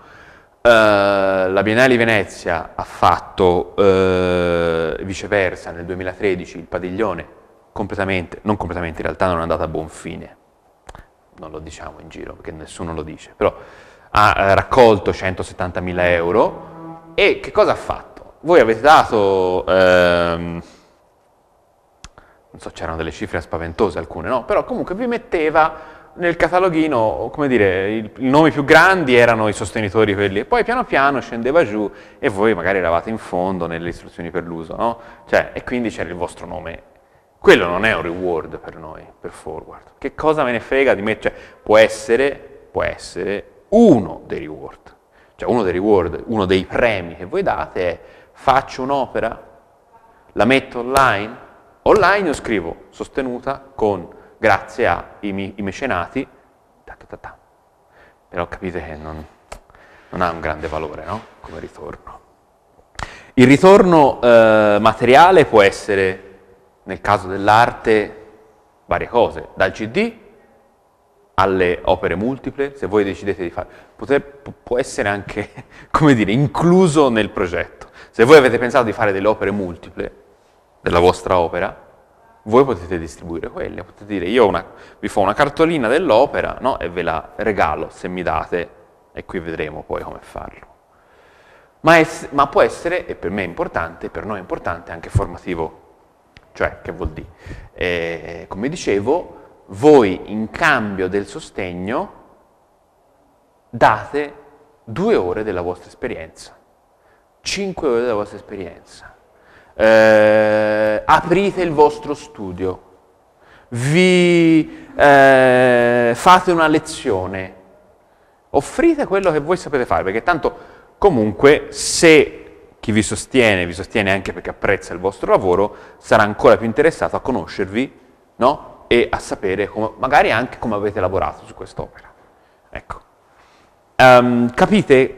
Uh, la Biennale di Venezia ha fatto uh, viceversa nel 2013 il padiglione completamente, non completamente in realtà non è andata a buon fine, non lo diciamo in giro perché nessuno lo dice, però ha eh, raccolto 170.000 euro e che cosa ha fatto? Voi avete dato, ehm, non so, c'erano delle cifre spaventose alcune, no? Però comunque vi metteva nel cataloghino, come dire, i nomi più grandi erano i sostenitori quelli, e poi piano piano scendeva giù e voi magari eravate in fondo nelle istruzioni per l'uso, no? Cioè, e quindi c'era il vostro nome. Quello non è un reward per noi, per forward. Che cosa me ne frega di me? Cioè, può essere, può essere uno dei reward. Cioè, uno dei reward, uno dei premi che voi date è faccio un'opera, la metto online, online io scrivo sostenuta con grazie ai mecenati. Tac, tac, tac. Però capite che non, non, ha un grande valore no? come ritorno. Il ritorno eh, materiale può essere, nel caso dell'arte, varie cose, dal CD alle opere multiple, se voi decidete di fare, poter, può essere anche, come dire, incluso nel progetto. Se voi avete pensato di fare delle opere multiple della vostra opera, voi potete distribuire quelle, potete dire io una, vi fo una cartolina dell'opera no? e ve la regalo se mi date e qui vedremo poi come farlo. Ma, es, ma può essere, e per me è importante, per noi è importante, anche formativo, cioè che vuol dire? Eh, come dicevo, voi in cambio del sostegno date due ore della vostra esperienza, cinque ore della vostra esperienza eh, aprite il vostro studio, vi eh, fate una lezione, offrite quello che voi sapete fare, perché tanto comunque se chi vi sostiene, vi sostiene anche perché apprezza il vostro lavoro, sarà ancora più interessato a conoscervi no? e a sapere come, magari anche come avete lavorato su quest'opera. Ecco. Um, capite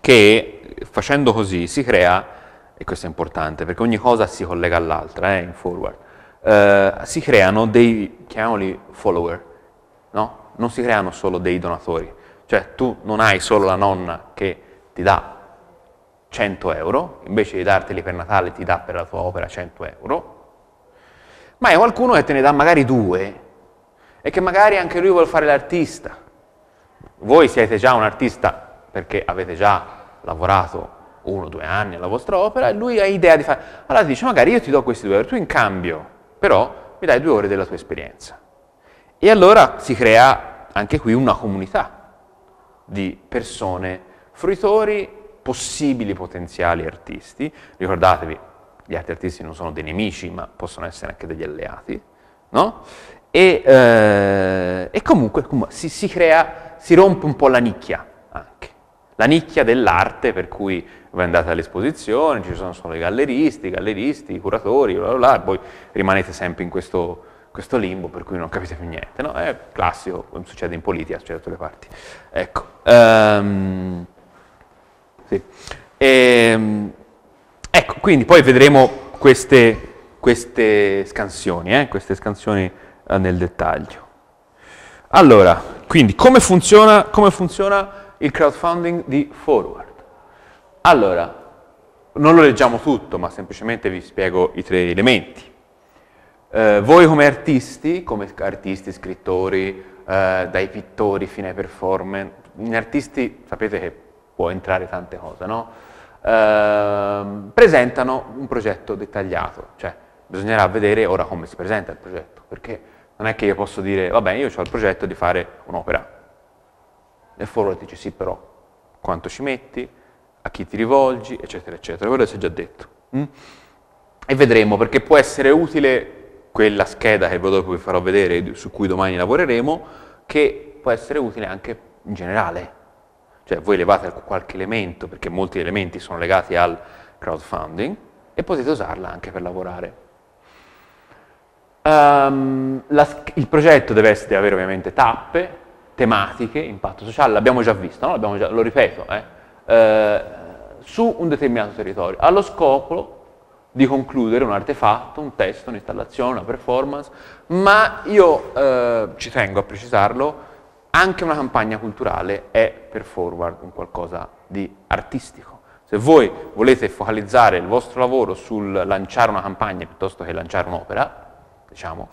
che facendo così si crea e questo è importante perché ogni cosa si collega all'altra eh, in forward, eh, si creano dei, chiamiamoli follower, no? non si creano solo dei donatori, cioè tu non hai solo la nonna che ti dà 100 euro, invece di darteli per Natale ti dà per la tua opera 100 euro, ma è qualcuno che te ne dà magari due e che magari anche lui vuole fare l'artista. Voi siete già un artista perché avete già lavorato uno o due anni alla vostra opera e lui ha idea di fare... Allora ti dice magari io ti do questi due ore, tu in cambio però mi dai due ore della tua esperienza. E allora si crea anche qui una comunità di persone, fruitori, possibili potenziali artisti. Ricordatevi, gli altri artisti non sono dei nemici, ma possono essere anche degli alleati, no? E, eh, e comunque, comunque si, si, crea, si rompe un po' la nicchia anche, la nicchia dell'arte per cui voi andate all'esposizione, ci sono solo i galleristi, i galleristi, i curatori, bla bla bla, e poi rimanete sempre in questo, questo limbo per cui non capite più niente, no? È classico, succede in politica, succede da tutte le parti. Ecco. Um, sì. e, ehm, ecco, quindi poi vedremo queste, queste scansioni, eh? queste scansioni eh, nel dettaglio. Allora, quindi come funziona, come funziona il crowdfunding di Forward? Allora, non lo leggiamo tutto, ma semplicemente vi spiego i tre elementi. Eh, voi come artisti, come artisti, scrittori, eh, dai pittori fino ai performer, gli artisti sapete che può entrare tante cose, no? Eh, presentano un progetto dettagliato, cioè bisognerà vedere ora come si presenta il progetto, perché non è che io posso dire, vabbè, io ho il progetto di fare un'opera, nel forward dice sì però, quanto ci metti, a chi ti rivolgi, eccetera, eccetera. Quello si è già detto. Mm? E vedremo, perché può essere utile quella scheda che dopo vi farò vedere, su cui domani lavoreremo, che può essere utile anche in generale. Cioè voi levate qualche elemento, perché molti elementi sono legati al crowdfunding, e potete usarla anche per lavorare. Um, la, il progetto deve, essere, deve, avere ovviamente tappe, tematiche, impatto sociale, l'abbiamo già visto, no? già, lo ripeto, eh? Eh, su un determinato territorio, allo scopo di concludere un artefatto, un testo, un'installazione, una performance, ma io eh, ci tengo a precisarlo, anche una campagna culturale è per forward un qualcosa di artistico. Se voi volete focalizzare il vostro lavoro sul lanciare una campagna piuttosto che lanciare un'opera, diciamo,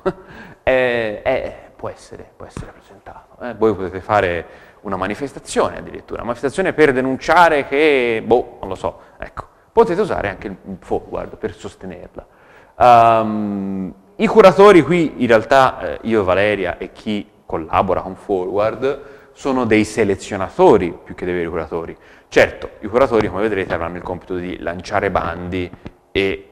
eh, eh, può, essere, può, essere, presentato. Eh. voi potete fare una manifestazione addirittura, una manifestazione per denunciare che, boh, non lo so, ecco, potete usare anche il forward per sostenerla. Um, I curatori qui, in realtà, eh, io e Valeria e chi collabora con forward, sono dei selezionatori più che dei veri curatori. Certo, i curatori, come vedrete, avranno il compito di lanciare bandi e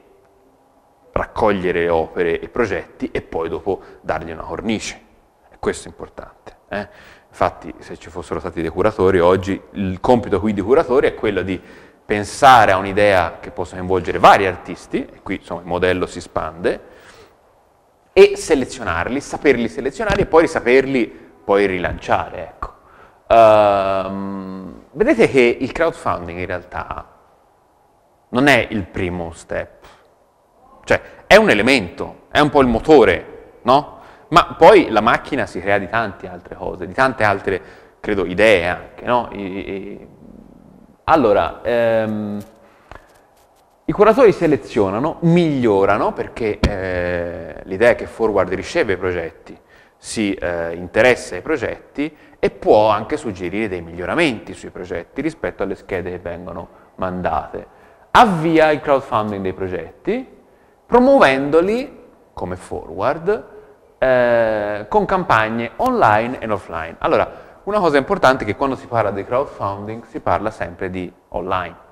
raccogliere opere e progetti e poi dopo dargli una cornice. E questo è importante. Eh? Infatti, se ci fossero stati dei curatori, oggi il compito qui di curatori è quello di pensare a un'idea che possa coinvolgere vari artisti, e qui insomma, il modello si espande, e selezionarli, saperli selezionare e poi saperli poi rilanciare. Ecco. Uh, vedete che il crowdfunding in realtà non è il primo step, cioè è un elemento, è un po' il motore, no? Ma poi la macchina si crea di tante altre cose, di tante altre, credo, idee anche, no? I, i... Allora, ehm, i curatori selezionano, migliorano, perché eh, l'idea è che Forward riceve i progetti, si eh, interessa ai progetti e può anche suggerire dei miglioramenti sui progetti rispetto alle schede che vengono mandate. Avvia il crowdfunding dei progetti, promuovendoli come Forward, eh, con campagne online e offline. Allora, una cosa importante è che quando si parla di crowdfunding si parla sempre di online.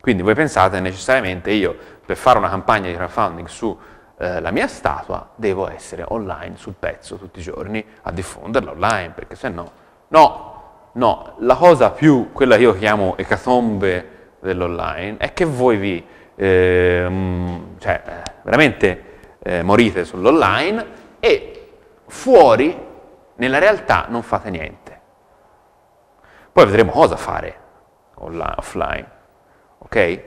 Quindi voi pensate necessariamente io per fare una campagna di crowdfunding sulla eh, mia statua devo essere online sul pezzo tutti i giorni a diffonderla online perché se no, no, no, la cosa più, quella che io chiamo ecatombe dell'online è che voi vi, ehm, cioè, eh, cioè veramente eh, morite sull'online e fuori nella realtà non fate niente. Poi vedremo cosa fare online, offline. Ok?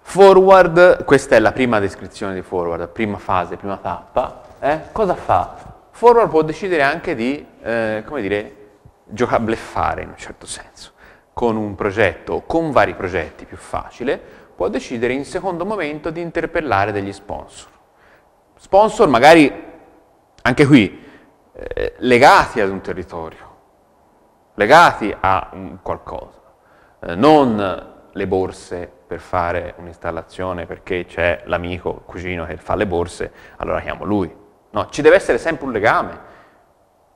Forward, questa è la prima descrizione di forward, la prima fase, prima tappa. Eh? Cosa fa? Forward può decidere anche di, eh, come dire, giocare, bleffare in un certo senso, con un progetto o con vari progetti più facile, può decidere in secondo momento di interpellare degli sponsor. Sponsor magari, anche qui, eh, legati ad un territorio, legati a un qualcosa, eh, non le borse per fare un'installazione perché c'è l'amico, il cugino che fa le borse, allora chiamo lui. No, ci deve essere sempre un legame.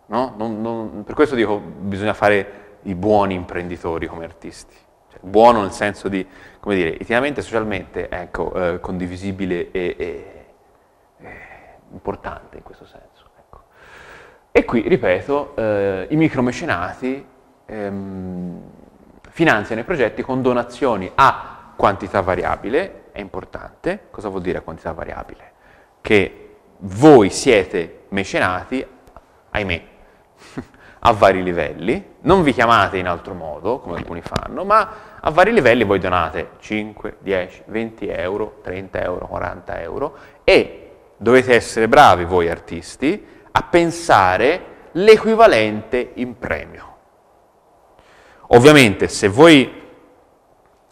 No? Non, non, per questo dico bisogna fare i buoni imprenditori come artisti. Cioè, buono nel senso di, come dire, eticamente e socialmente ecco, eh, condivisibile e, e, e, importante in questo senso. Ecco. E qui, ripeto, eh, i micromecenati ehm, finanziano i progetti con donazioni a quantità variabile, è importante, cosa vuol dire quantità variabile? Che voi siete mecenati, ahimè, a vari livelli, non vi chiamate in altro modo, come alcuni fanno, ma a vari livelli voi donate 5, 10, 20 euro, 30 euro, 40 euro e dovete essere bravi voi artisti a pensare l'equivalente in premio. Ovviamente se voi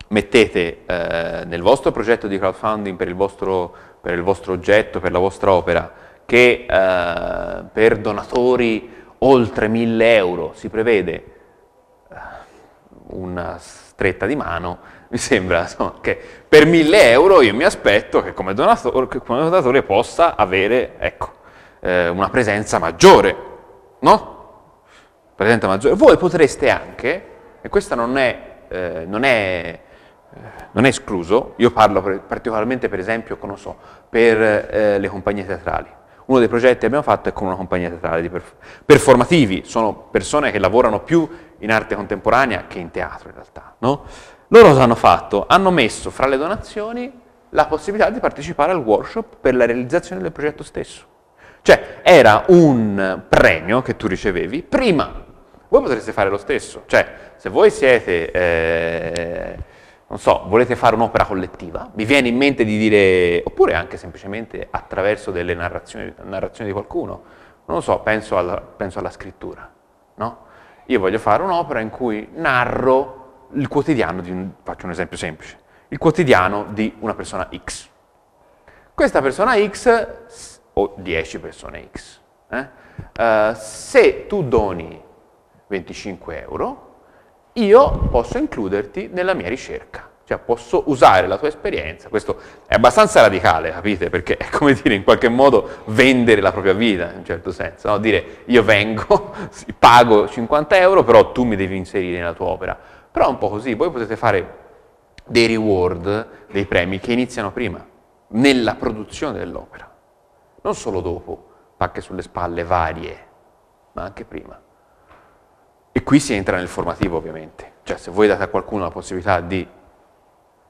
mettete eh, nel vostro progetto di crowdfunding per il, vostro, per il vostro oggetto, per la vostra opera, che eh, per donatori oltre 1000 euro si prevede eh, una stretta di mano, mi sembra insomma, che per 1000 euro io mi aspetto che come donatore, che come donatore possa avere ecco, eh, una presenza maggiore, no? Presenza maggiore. Voi potreste anche, e questo non è, eh, non è eh, non è escluso, io parlo per, particolarmente per esempio, so, per eh, le compagnie teatrali uno dei progetti che abbiamo fatto è con una compagnia teatrale di performativi, sono persone che lavorano più in arte contemporanea che in teatro in realtà. No? Loro cosa hanno fatto? Hanno messo fra le donazioni la possibilità di partecipare al workshop per la realizzazione del progetto stesso. Cioè era un premio che tu ricevevi prima, voi potreste fare lo stesso, cioè se voi siete... Eh, non so, volete fare un'opera collettiva, vi viene in mente di dire, oppure anche semplicemente attraverso delle narrazioni, narrazioni di qualcuno, non lo so, penso alla, penso alla scrittura, no? Io voglio fare un'opera in cui narro il quotidiano, un, faccio un esempio semplice, il quotidiano di una persona X. Questa persona X, o 10 persone X, eh? uh, se tu doni 25 euro, io posso includerti nella mia ricerca. Cioè posso usare la tua esperienza, questo è abbastanza radicale, capite? Perché è come dire in qualche modo vendere la propria vita, in un certo senso, no? dire io vengo, pago 50 euro, però tu mi devi inserire nella tua opera. Però è un po' così, voi potete fare dei reward, dei premi che iniziano prima, nella produzione dell'opera, non solo dopo, pacche sulle spalle varie, ma anche prima. E qui si entra nel formativo ovviamente, cioè se voi date a qualcuno la possibilità di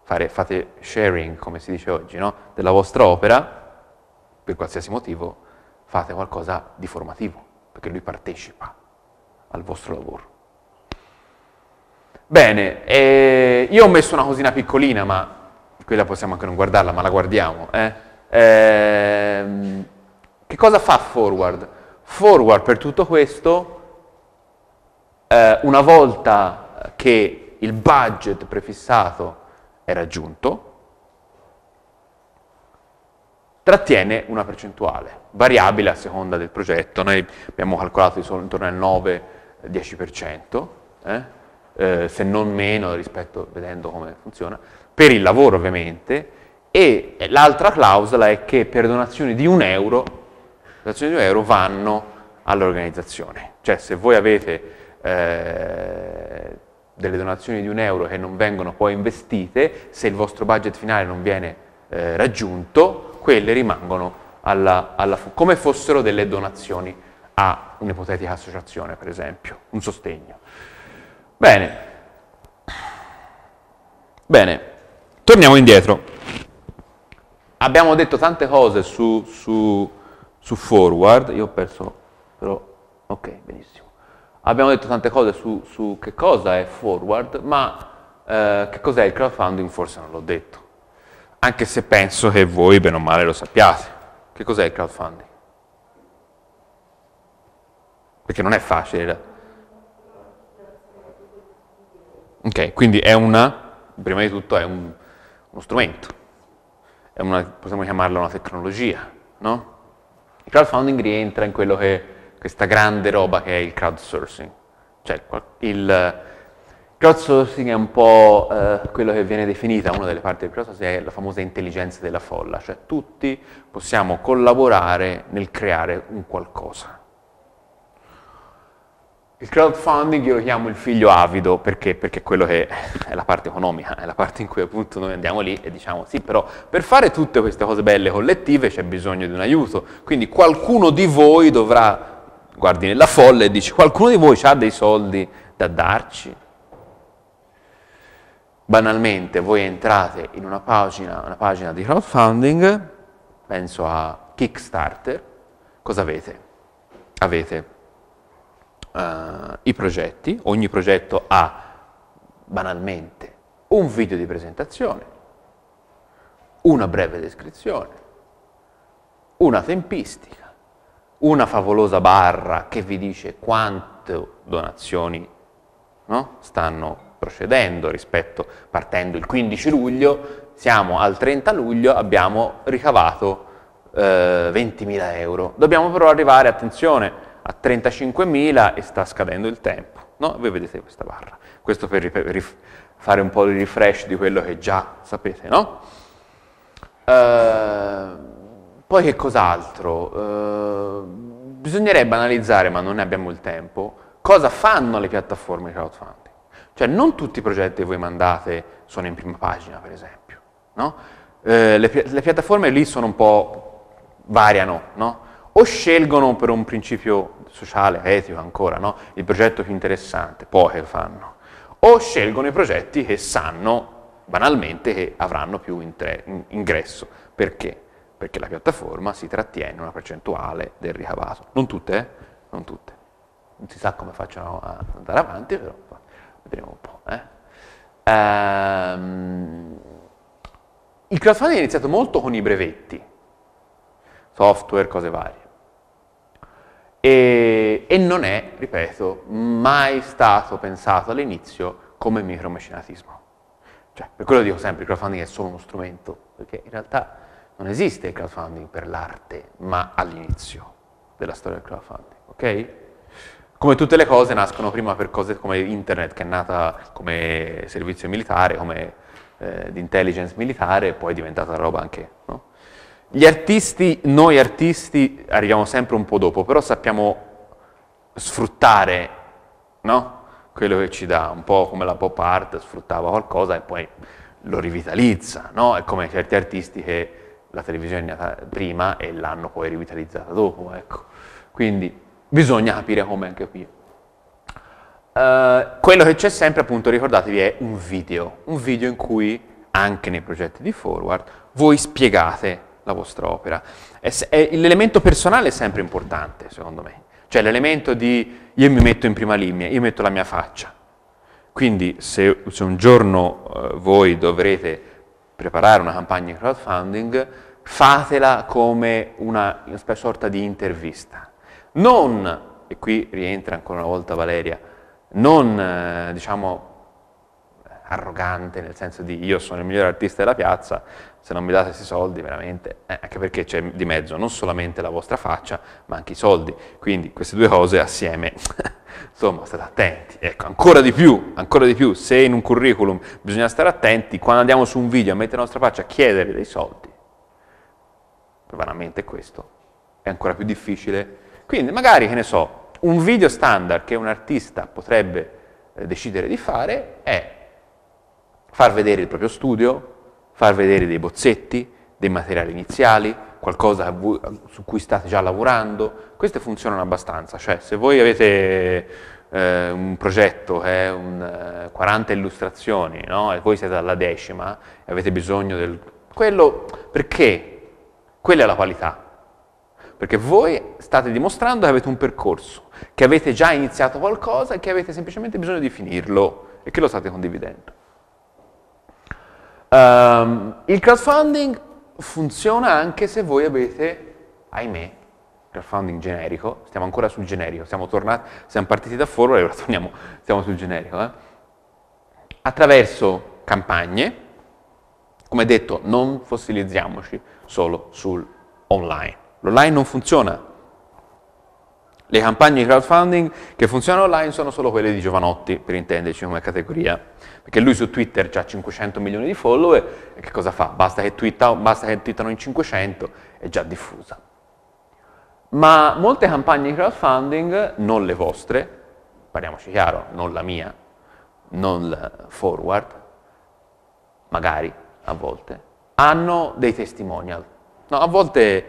fare, fate sharing, come si dice oggi, no? della vostra opera, per qualsiasi motivo, fate qualcosa di formativo, perché lui partecipa al vostro lavoro. Bene, eh, io ho messo una cosina piccolina, ma quella possiamo anche non guardarla, ma la guardiamo. Eh? Eh, che cosa fa Forward? Forward per tutto questo eh, una volta che il budget prefissato è raggiunto, trattiene una percentuale, variabile a seconda del progetto. Noi abbiamo calcolato di solo intorno al 9-10%, eh, eh? eh, se non meno rispetto, vedendo come funziona, per il lavoro ovviamente, e l'altra clausola è che per donazioni di un euro, donazioni di un euro vanno all'organizzazione. Cioè se voi avete eh, delle donazioni di un euro che non vengono poi investite, se il vostro budget finale non viene eh, raggiunto, quelle rimangono alla, alla, come fossero delle donazioni a un'ipotetica associazione, per esempio, un sostegno. Bene, bene, torniamo indietro. Abbiamo detto tante cose su, su, su forward, io ho perso, però, ok, benissimo. Abbiamo detto tante cose su, su che cosa è forward, ma eh, che cos'è il crowdfunding forse non l'ho detto. Anche se penso che voi, bene o male, lo sappiate. Che cos'è il crowdfunding? Perché non è facile. Ok, quindi è una, prima di tutto è un, uno strumento, è una, possiamo chiamarla una tecnologia, no? Il crowdfunding rientra in quello che questa grande roba che è il crowdsourcing. Cioè, il crowdsourcing è un po' eh, quello che viene definita, una delle parti del crowdsourcing è la famosa intelligenza della folla, cioè tutti possiamo collaborare nel creare un qualcosa. Il crowdfunding io lo chiamo il figlio avido perché? Perché è quello che è la parte economica, è la parte in cui appunto noi andiamo lì e diciamo sì, però per fare tutte queste cose belle collettive c'è bisogno di un aiuto, quindi qualcuno di voi dovrà guardi nella folla e dici qualcuno di voi ha dei soldi da darci? Banalmente voi entrate in una pagina, una pagina di crowdfunding, penso a Kickstarter, cosa avete? Avete uh, i progetti, ogni progetto ha banalmente un video di presentazione, una breve descrizione, una tempistica, una favolosa barra che vi dice quante donazioni no, stanno procedendo rispetto, partendo il 15 luglio, siamo al 30 luglio, abbiamo ricavato eh, 20.000 euro. Dobbiamo però arrivare, attenzione, a 35.000 e sta scadendo il tempo. No? Voi vedete questa barra. Questo per, per fare un po' di refresh di quello che già sapete, no? Eh, poi che cos'altro? Eh, bisognerebbe analizzare, ma non ne abbiamo il tempo, cosa fanno le piattaforme crowdfunding. Cioè non tutti i progetti che voi mandate sono in prima pagina, per esempio. No? Eh, le, le, piattaforme lì sono un po' variano, no? o scelgono per un principio sociale, etico ancora, no? il progetto più interessante, poche lo fanno, o scelgono i progetti che sanno banalmente che avranno più ingresso. Perché? perché la piattaforma si trattiene una percentuale del ricavato. Non tutte, eh? non tutte. Non si sa come facciano ad andare avanti, però vedremo un po'. Eh? Ehm, il crowdfunding è iniziato molto con i brevetti, software, cose varie. E, e non è, ripeto, mai stato pensato all'inizio come micromecenatismo. Cioè, per quello dico sempre, il crowdfunding è solo uno strumento, perché in realtà non esiste il crowdfunding per l'arte, ma all'inizio della storia del crowdfunding, ok? Come tutte le cose nascono prima per cose come internet che è nata come servizio militare, come eh, intelligence militare e poi è diventata roba anche, no? Gli artisti, noi artisti arriviamo sempre un po' dopo, però sappiamo sfruttare, no? Quello che ci dà, un po' come la pop art sfruttava qualcosa e poi lo rivitalizza, no? È come certi artisti che la televisione è nata prima e l'hanno poi rivitalizzata dopo, ecco. Quindi bisogna capire come anche qui. Uh, quello che c'è sempre, appunto, ricordatevi, è un video, un video in cui, anche nei progetti di Forward, voi spiegate la vostra opera. l'elemento personale è sempre importante, secondo me. Cioè l'elemento di io mi metto in prima linea, io metto la mia faccia. Quindi se, se un giorno uh, voi dovrete preparare una campagna di crowdfunding, fatela come una, una sorta di intervista. Non, e qui rientra ancora una volta Valeria, non eh, diciamo arrogante nel senso di io sono il migliore artista della piazza, se non mi date questi soldi veramente, eh, anche perché c'è di mezzo non solamente la vostra faccia, ma anche i soldi. Quindi queste due cose assieme, insomma, state attenti. Ecco, ancora di più, ancora di più, se in un curriculum bisogna stare attenti, quando andiamo su un video a mettere la nostra faccia a chiedere dei soldi, veramente questo è ancora più difficile. Quindi magari, che ne so, un video standard che un artista potrebbe eh, decidere di fare è far vedere il proprio studio, far vedere dei bozzetti, dei materiali iniziali, qualcosa su cui state già lavorando, queste funzionano abbastanza, cioè se voi avete eh, un progetto che è 40 illustrazioni no? e voi siete alla decima e avete bisogno del... quello perché? Quella è la qualità, perché voi state dimostrando che avete un percorso, che avete già iniziato qualcosa e che avete semplicemente bisogno di finirlo e che lo state condividendo. Um, il crowdfunding funziona anche se voi avete, ahimè, crowdfunding generico, stiamo ancora sul generico, siamo, tornati, siamo partiti da Forward e ora torniamo, siamo sul generico. Eh? Attraverso campagne, come detto, non fossilizziamoci solo sul online. L'online non funziona, le campagne di crowdfunding che funzionano online sono solo quelle di Giovanotti, per intenderci come categoria, perché lui su Twitter ha 500 milioni di follower e che cosa fa? Basta che, twitta, basta che twittano in 500, è già diffusa. Ma molte campagne di crowdfunding, non le vostre, parliamoci chiaro, non la mia, non il forward, magari a volte, hanno dei testimonial. No, a volte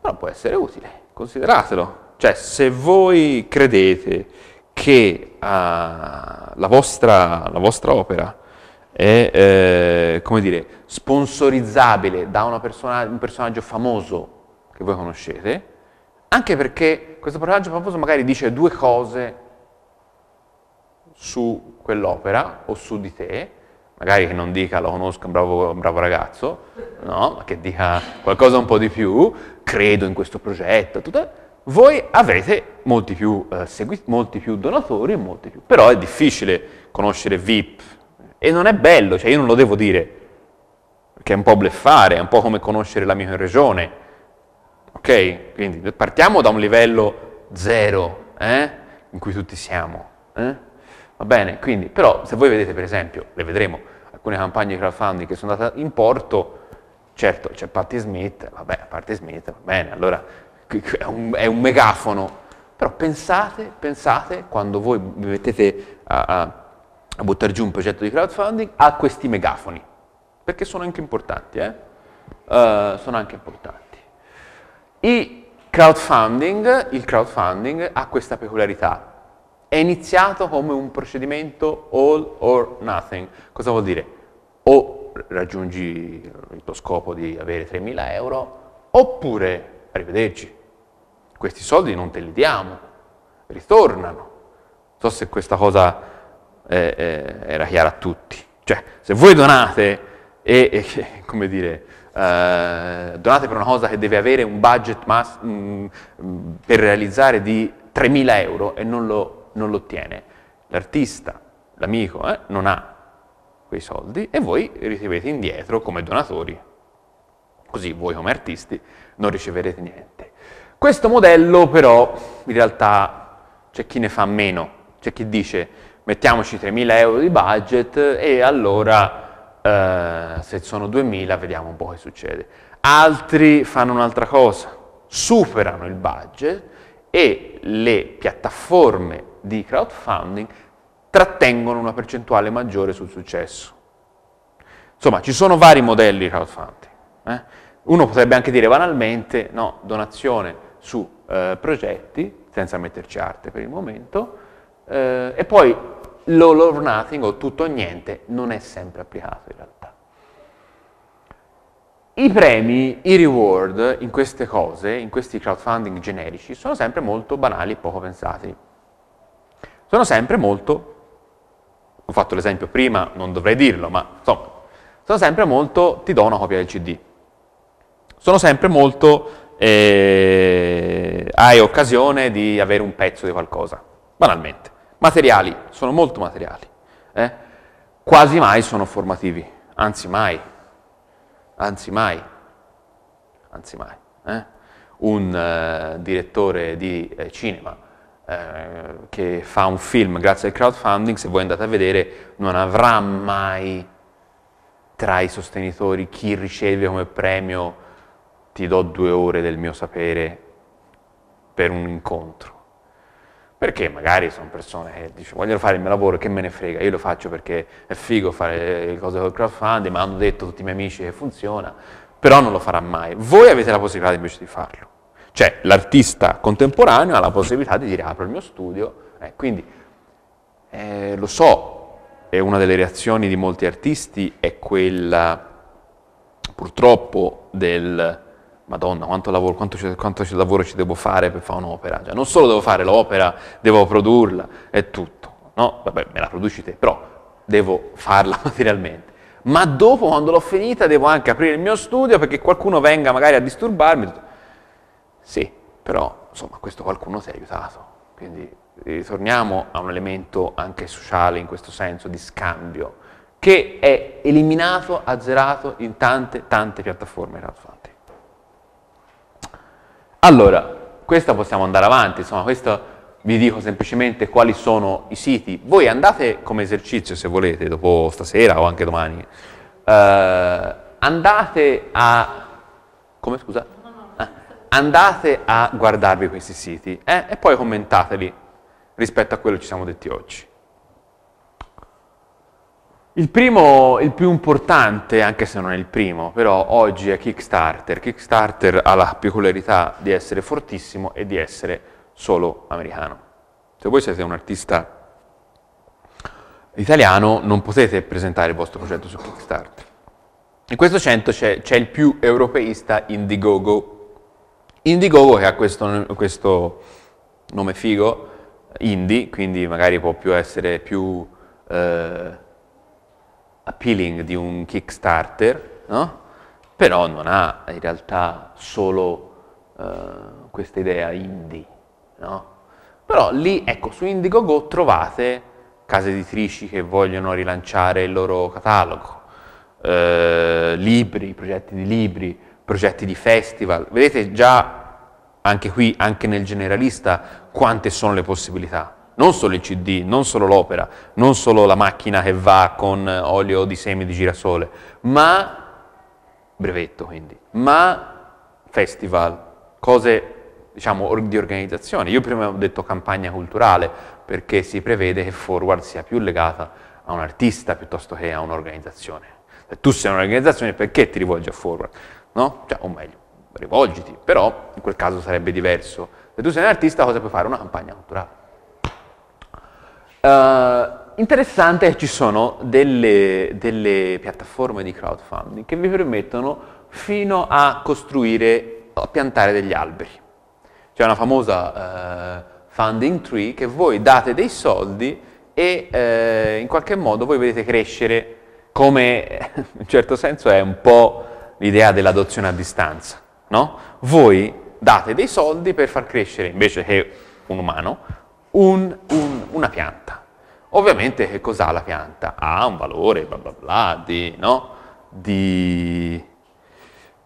però può essere utile, consideratelo. Cioè, se voi credete che uh, la, vostra, la, vostra, opera è, eh, come dire, sponsorizzabile da persona, un personaggio famoso che voi conoscete, anche perché questo personaggio famoso magari dice due cose su quell'opera o su di te, magari che non dica lo conosco, un bravo, un bravo ragazzo, no, ma che dica qualcosa un po' di più, credo in questo progetto, tutto, voi avrete molti più, eh, molti più donatori e molti più. Però è difficile conoscere VIP e non è bello, cioè io non lo devo dire, perché è un po' bleffare, è un po' come conoscere la mia regione. Ok? Quindi partiamo da un livello zero, eh? in cui tutti siamo. Eh? Va bene, quindi, però se voi vedete per esempio, le vedremo, alcune campagne di crowdfunding che sono andate in porto, certo c'è Patti Smith, vabbè, a parte Smith, va bene, allora è un, è un megafono. Però pensate, pensate, quando voi vi mettete a, a, a buttare giù un progetto di crowdfunding, a questi megafoni, perché sono anche importanti. Eh? Uh, sono anche importanti. I crowdfunding, il crowdfunding ha questa peculiarità. È iniziato come un procedimento all or nothing. Cosa vuol dire? O raggiungi il tuo scopo di avere 3.000 euro, oppure arrivederci questi soldi non te li diamo, ritornano. Non so se questa cosa eh, eh, era chiara a tutti. Cioè, se voi donate e, e come dire, eh, donate per una cosa che deve avere un budget mass, mh, mm, mm, per realizzare di 3.000 euro e non lo, non lo ottiene, l'artista, l'amico, eh, non ha quei soldi e voi ricevete indietro come donatori. Così voi come artisti non riceverete niente. Questo modello però in realtà c'è chi ne fa meno, c'è chi dice mettiamoci 3.000 euro di budget e allora eh, se sono 2.000 vediamo un po' che succede. Altri fanno un'altra cosa, superano il budget e le piattaforme di crowdfunding trattengono una percentuale maggiore sul successo. Insomma, ci sono vari modelli di crowdfunding. Eh? Uno potrebbe anche dire banalmente, no, donazione su eh, progetti, senza metterci arte per il momento, eh, e poi l'all or nothing o tutto o niente non è sempre applicato in realtà. I premi, i reward in queste cose, in questi crowdfunding generici, sono sempre molto banali e poco pensati. Sono sempre molto, ho fatto l'esempio prima, non dovrei dirlo, ma insomma, sono sempre molto ti do una copia del CD. Sono sempre molto eh, hai occasione di avere un pezzo di qualcosa, banalmente. Materiali, sono molto materiali, eh? quasi mai sono formativi, anzi mai, anzi mai, anzi mai. Eh? Un eh, direttore di eh, cinema eh, che fa un film grazie al crowdfunding, se voi andate a vedere, non avrà mai tra i sostenitori chi riceve come premio ti do due ore del mio sapere per un incontro. Perché magari sono persone che dicono voglio fare il mio lavoro, che me ne frega, io lo faccio perché è figo fare le cose con il crowdfunding, ma hanno detto tutti i miei amici che funziona, però non lo farà mai. Voi avete la possibilità invece di farlo. Cioè l'artista contemporaneo ha la possibilità di dire apro il mio studio, eh, quindi eh, lo so, è una delle reazioni di molti artisti è quella purtroppo del Madonna, quanto lavoro, quanto, quanto lavoro ci devo fare per fare un'opera? Cioè, non solo devo fare l'opera, devo produrla, è tutto. No, vabbè, me la produci te, però devo farla materialmente. Ma dopo, quando l'ho finita, devo anche aprire il mio studio perché qualcuno venga magari a disturbarmi. Sì, però, insomma, questo qualcuno ti ha aiutato. Quindi ritorniamo a un elemento anche sociale in questo senso, di scambio, che è eliminato, azzerato in tante, tante piattaforme crowdfunding. Allora, questa possiamo andare avanti, insomma, questo vi dico semplicemente quali sono i siti. Voi andate come esercizio, se volete, dopo stasera o anche domani, eh, andate a... come scusa? Ah, andate a guardarvi questi siti eh, e poi commentateli rispetto a quello che ci siamo detti oggi. Il primo, il più importante, anche se non è il primo, però oggi è Kickstarter. Kickstarter ha la peculiarità di essere fortissimo e di essere solo americano. Se voi siete un artista italiano non potete presentare il vostro progetto su Kickstarter. In questo centro c'è, c'è il più europeista Indiegogo. Indiegogo che ha questo, questo nome figo, indie, quindi magari può più essere più... Eh, appealing di un Kickstarter, no? però non ha in realtà solo uh, questa idea indie. No? Però lì, ecco, su Indiegogo trovate case editrici che vogliono rilanciare il loro catalogo, eh, libri, progetti di libri, progetti di festival. Vedete già anche qui, anche nel generalista, quante sono le possibilità non solo il CD, non solo l'opera, non solo la macchina che va con eh, olio di semi di girasole, ma brevetto quindi, ma festival, cose diciamo di organizzazione. Io prima ho detto campagna culturale perché si prevede che Forward sia più legata a un artista piuttosto che a un'organizzazione. Se tu sei un'organizzazione perché ti rivolgi a Forward? No? Cioè, o meglio, rivolgiti, però in quel caso sarebbe diverso. Se tu sei un artista cosa puoi fare? Una campagna culturale. Eh, interessante è che ci sono delle, delle, piattaforme di crowdfunding che vi permettono fino a costruire, a piantare degli alberi. C'è una famosa uh, funding tree che voi date dei soldi e uh, in qualche modo voi vedete crescere come in certo senso è un po' l'idea dell'adozione a distanza. No? Voi date dei soldi per far crescere, invece che un umano, un, un, una pianta. Ovviamente che cos'ha la pianta? Ha un valore bla bla bla di, no? di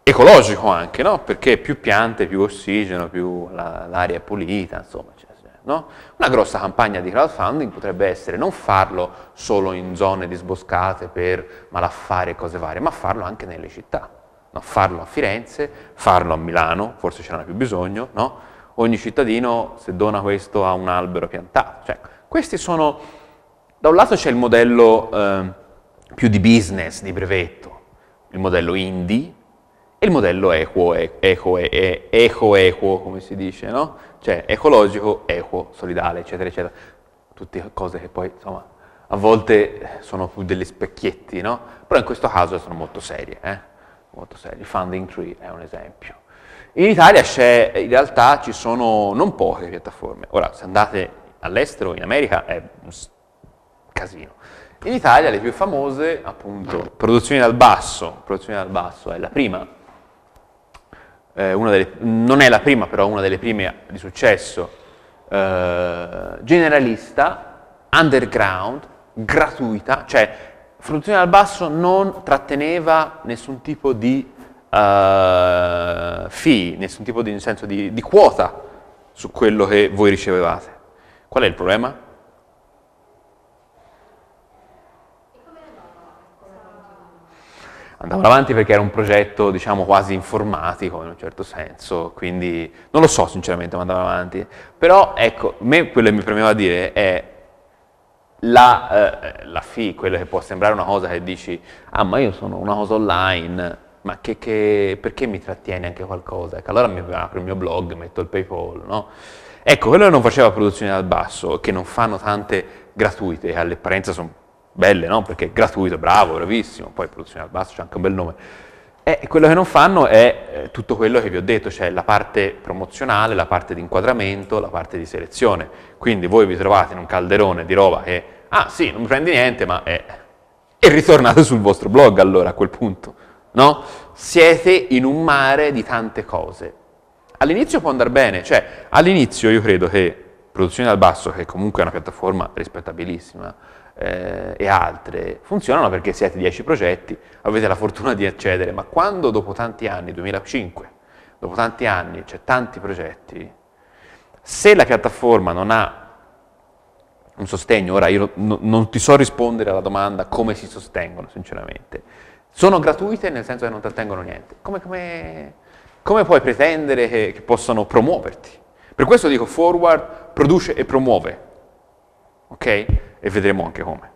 ecologico anche, no? perché più piante, più ossigeno, più l'aria è pulita, insomma. Cioè, cioè, no? Una grossa campagna di crowdfunding potrebbe essere non farlo solo in zone disboscate per malaffare e cose varie, ma farlo anche nelle città. No? Farlo a Firenze, farlo a Milano, forse ce n'era più bisogno, ogni cittadino se dona questo a un albero piantato. Cioè, questi sono, da un lato c'è il modello eh, più di business, di brevetto, il modello indie e il modello equo, equo, equo, equo come si dice, no? Cioè ecologico, equo, solidale, eccetera, eccetera. Tutte cose che poi, insomma, a volte sono più degli specchietti, no? Però in questo caso sono molto serie, eh? Molto serie. Il Funding Tree è un esempio. In Italia in realtà ci sono non poche piattaforme, ora se andate all'estero, in America è un casino. In Italia le più famose, appunto, produzioni dal basso, produzioni dal basso è la prima, eh, delle, non è la prima però una delle prime di successo, eh, generalista, underground, gratuita, cioè produzione dal basso non tratteneva nessun tipo di uh, fee, nessun tipo di, senso di, di quota su quello che voi ricevevate. Qual è il problema? andavano avanti perché era un progetto diciamo quasi informatico in un certo senso, quindi non lo so sinceramente come andavano avanti, però ecco, a me quello che mi premeva dire è la, eh, la FI, quello che può sembrare una cosa che dici, ah ma io sono una cosa online, ma che, che, perché mi trattiene anche qualcosa? Ecco, allora mi apro il mio blog, metto il PayPal, no? Ecco, quello non faceva produzioni dal basso, che non fanno tante gratuite, che all'apparenza sono belle, no? Perché gratuito, bravo, bravissimo, poi produzioni dal basso c'è anche un bel nome. E quello che non fanno è eh, tutto quello che vi ho detto, cioè la parte promozionale, la parte di inquadramento, la parte di selezione. Quindi voi vi trovate in un calderone di roba che, ah sì, non mi prendi niente, ma è... E ritornate sul vostro blog allora a quel punto no? Siete in un mare di tante cose. All'inizio può andare bene, cioè all'inizio io credo che Produzione dal Basso, che comunque è una piattaforma rispettabilissima, eh, e altre, funzionano perché siete 10 progetti, avete la fortuna di accedere, ma quando dopo tanti anni, 2005, dopo tanti anni, c'è tanti progetti, se la piattaforma non ha un sostegno, ora io non ti so rispondere alla domanda come si sostengono sinceramente, sono gratuite nel senso che non ti ottengono niente. Come, come, come, puoi pretendere che, che possano promuoverti? Per questo dico forward produce e promuove, ok? E vedremo anche come.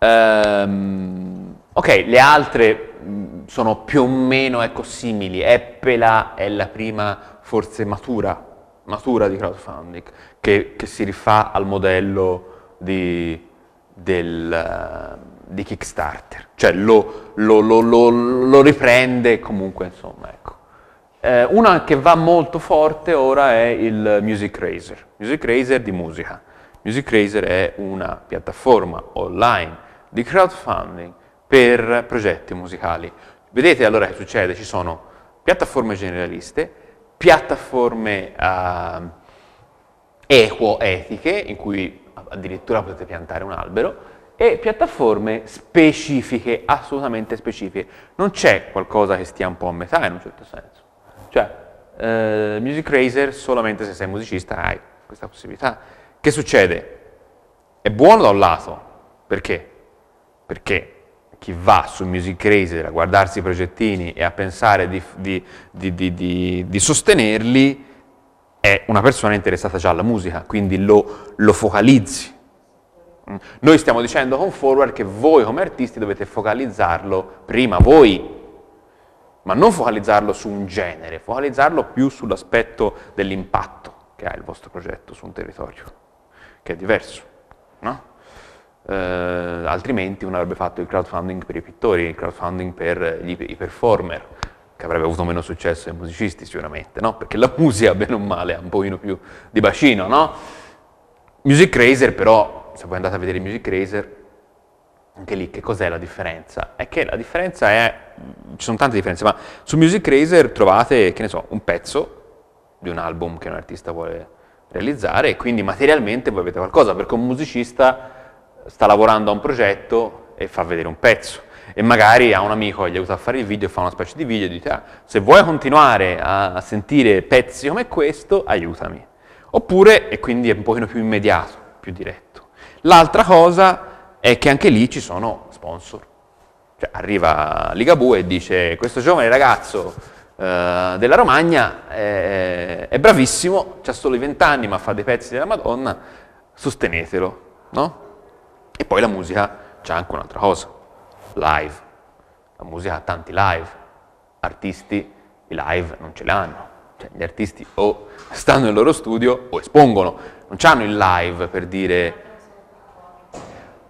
Um, ok, le altre mm, sono più o meno ecco, simili. Eppela è la prima forse matura, matura di crowdfunding, che, che si rifà al modello di, del... Ehm, di Kickstarter, cioè lo, lo, lo, lo riprende comunque, insomma, ecco. eh, una che va molto forte ora è il Music Razer, Music Razer di musica. Music Razer è una piattaforma online di crowdfunding per progetti musicali. Vedete allora che succede? Ci sono piattaforme generaliste, piattaforme eh, equo-etiche, in cui addirittura potete piantare un albero, e piattaforme specifiche, assolutamente specifiche. Non c'è qualcosa che stia un po' a metà in un certo senso. Cioè, eh, Music Razer solamente se sei musicista hai questa possibilità. Che succede? È buono da un lato, perché? Perché chi va su Music Razer a guardarsi i progettini e a pensare di, di, di, di sostenerli è una persona interessata già alla musica, quindi lo, lo focalizzi Mm. Noi stiamo dicendo con forward che voi come artisti dovete focalizzarlo prima voi, ma non focalizzarlo su un genere, focalizzarlo più sull'aspetto dell'impatto che ha il vostro progetto su un territorio, che è diverso. No? Eh, altrimenti uno avrebbe fatto il crowdfunding per i pittori, il crowdfunding per gli, i performer, che avrebbe avuto meno successo ai musicisti sicuramente, no? perché la musica bene o male ha un pochino più di bacino. No? Music Razer però se voi andate a vedere Music Razer, anche lì che cos'è la differenza? È che la differenza è, ci sono tante differenze, ma su Music Razer trovate, che ne so, un pezzo di un album che un artista vuole realizzare e quindi materialmente voi avete qualcosa, perché un musicista sta lavorando a un progetto e fa vedere un pezzo e magari ha un amico che gli aiuta a fare il video fa una specie di video e dite ah, se vuoi continuare a sentire pezzi come questo aiutami oppure e quindi è un pochino più immediato, più diretto L'altra cosa è che anche lì ci sono sponsor. Cioè, arriva Ligabue e dice questo giovane ragazzo eh, della Romagna è, è bravissimo, ha solo i vent'anni ma fa dei pezzi della Madonna, sostenetelo. No? E poi la musica c'è anche un'altra cosa, live. La musica ha tanti live, artisti i live non ce l'hanno. Cioè, gli artisti o stanno nel loro studio o espongono, non hanno il live per dire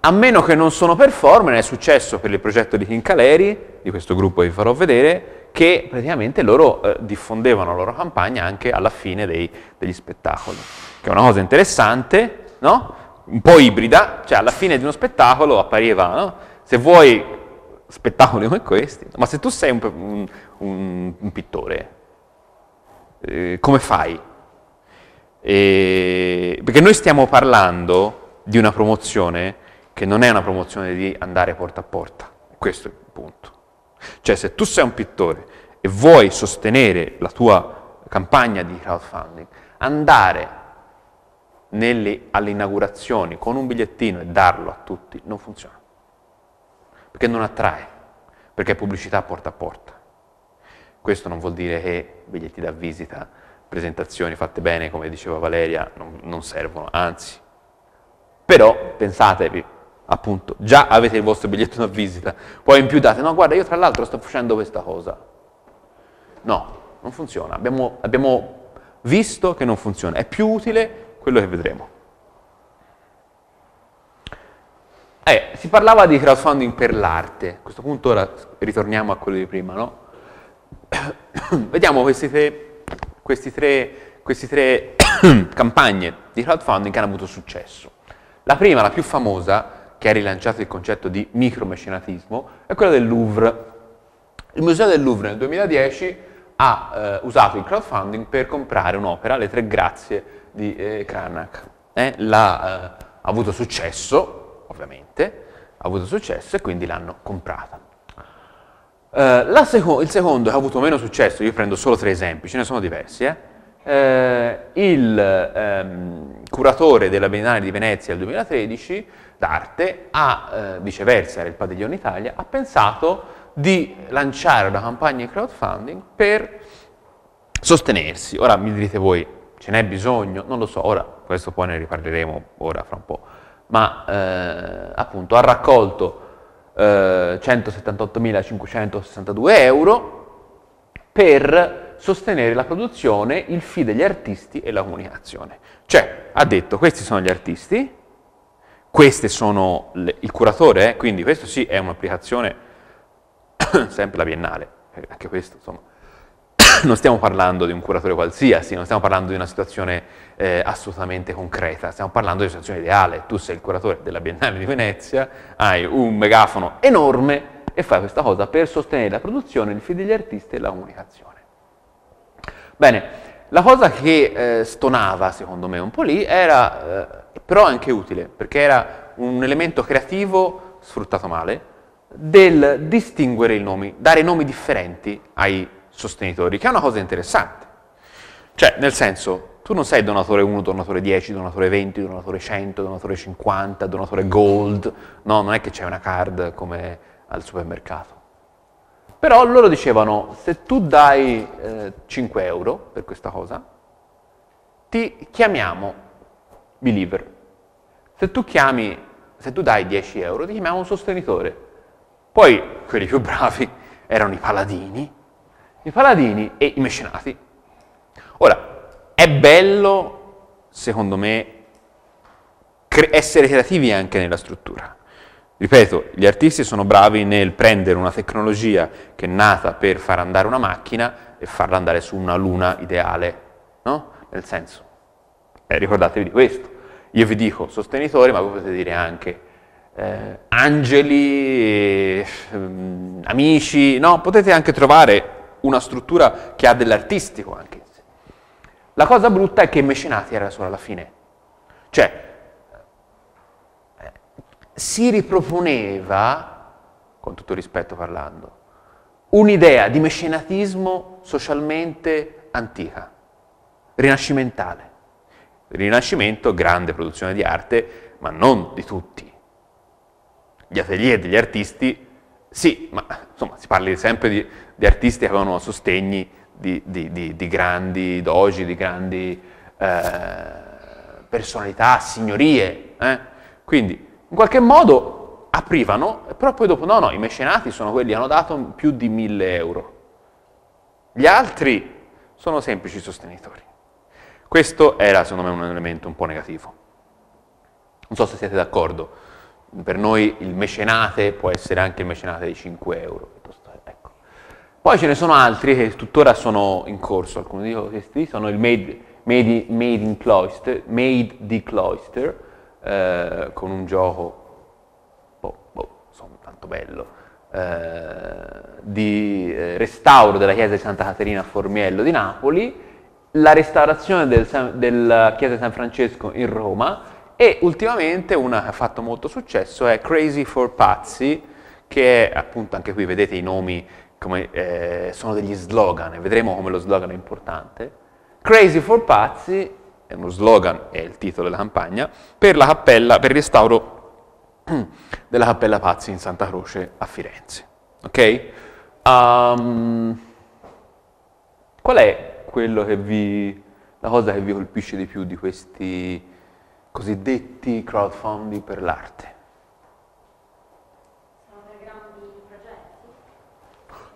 a meno che non sono performer, è successo per il progetto di Kincaleri, di questo gruppo vi farò vedere, che praticamente loro eh, diffondevano la loro campagna anche alla fine dei, degli spettacoli, che è una cosa interessante, no? un po' ibrida, cioè alla fine di uno spettacolo appariva, no? se vuoi spettacoli come questi, ma se tu sei un, un, un, un pittore, eh, come fai? Eh, perché noi stiamo parlando di una promozione che non è una promozione di andare porta a porta. Questo è il punto. Cioè se tu sei un pittore e vuoi sostenere la tua campagna di crowdfunding, andare nelle, alle inaugurazioni con un bigliettino e darlo a tutti non funziona. Perché non attrae, perché è pubblicità porta a porta. Questo non vuol dire che biglietti da visita, presentazioni fatte bene, come diceva Valeria, non, non servono, anzi. Però pensatevi, appunto, già avete il vostro biglietto da visita, poi in più date, no guarda io tra l'altro sto facendo questa cosa. No, non funziona, abbiamo, abbiamo visto che non funziona, è più utile quello che vedremo. Eh, si parlava di crowdfunding per l'arte, a questo punto ora ritorniamo a quello di prima, no? Vediamo questi tre, questi tre, questi tre campagne di crowdfunding che hanno avuto successo. La prima, la più famosa, che ha rilanciato il concetto di micromecenatismo è quella del Louvre. Il Museo del Louvre nel 2010 ha eh, usato il crowdfunding per comprare un'opera, Le Tre Grazie di eh, Cranach. Eh, l'ha eh, avuto successo, ovviamente, ha avuto successo e quindi l'hanno comprata. Eh, seco- il secondo che ha avuto meno successo, io prendo solo tre esempi, ce ne sono diversi, eh? eh, il ehm, curatore della Biennale di Venezia del 2013 d'arte ha, eh, viceversa, era il Padiglione Italia, ha pensato di lanciare una campagna di crowdfunding per sostenersi. Ora mi direte voi, ce n'è bisogno? Non lo so, ora questo poi ne riparleremo ora fra un po', ma eh, appunto ha raccolto eh, 178.562 euro per sostenere la produzione, il FI degli artisti e la comunicazione. Cioè, ha detto, questi sono gli artisti, queste sono le, il curatore, eh, quindi questo sì è un'applicazione, sempre la biennale, eh, anche questo insomma, non stiamo parlando di un curatore qualsiasi, non stiamo parlando di una situazione eh, assolutamente concreta, stiamo parlando di una situazione ideale, tu sei il curatore della Biennale di Venezia, hai un megafono enorme e fai questa cosa per sostenere la produzione, il feed degli artisti e la comunicazione. Bene, la cosa che eh, stonava, secondo me, un po' lì era eh, però anche utile, perché era un elemento creativo, sfruttato male, del distinguere i nomi, dare nomi differenti ai sostenitori, che è una cosa interessante. Cioè, nel senso, tu non sei donatore 1, donatore 10, donatore 20, donatore 100, donatore 50, donatore gold, no, non è che c'è una card come al supermercato. Però loro dicevano, se tu dai eh, 5 euro per questa cosa, ti chiamiamo believer. Se tu chiami, se tu dai 10 euro, ti chiamiamo un sostenitore. Poi quelli più bravi erano i paladini, i paladini e i mecenati. Ora, è bello, secondo me, essere creativi anche nella struttura. Ripeto, gli artisti sono bravi nel prendere una tecnologia che è nata per far andare una macchina e farla andare su una luna ideale, no? Nel senso, eh, ricordatevi di questo. Io vi dico sostenitori, ma voi potete dire anche eh, angeli, eh, amici, no? Potete anche trovare una struttura che ha dell'artistico anche. La cosa brutta è che Mecenati era solo alla fine. Cioè, si riproponeva, con tutto rispetto parlando, un'idea di mecenatismo socialmente antica, rinascimentale. Il Rinascimento, grande produzione di arte, ma non di tutti. Gli atelier degli artisti, sì, ma insomma si parla sempre di, di artisti che avevano sostegni di, di, di, grandi dogi, di grandi eh, personalità, signorie. Eh? Quindi in qualche modo aprivano, però poi dopo no, no, i mecenati sono quelli che hanno dato più di 1000 euro. Gli altri sono semplici sostenitori. Questo era secondo me un elemento un po' negativo. Non so se siete d'accordo, per noi il mecenate può essere anche il mecenate di 5 euro. Ecco. Poi ce ne sono altri che tuttora sono in corso, alcuni di questi sono il Made, made, made in Cloister, Made the Cloister, eh, con un gioco boh, boh, insomma, tanto bello, eh, di eh, restauro della chiesa di Santa Caterina a Formiello di Napoli, la restaurazione del, della chiesa di San Francesco in Roma e ultimamente una che ha fatto molto successo è Crazy for Pazzi, che è appunto anche qui vedete i nomi come, eh, sono degli slogan e vedremo come lo slogan è importante. Crazy for Pazzi è uno slogan, è il titolo della campagna, per, la cappella, per il restauro della Cappella Pazzi in Santa Croce a Firenze. Ok? Um, qual è quello che vi, la cosa che vi colpisce di più di questi cosiddetti crowdfunding per l'arte?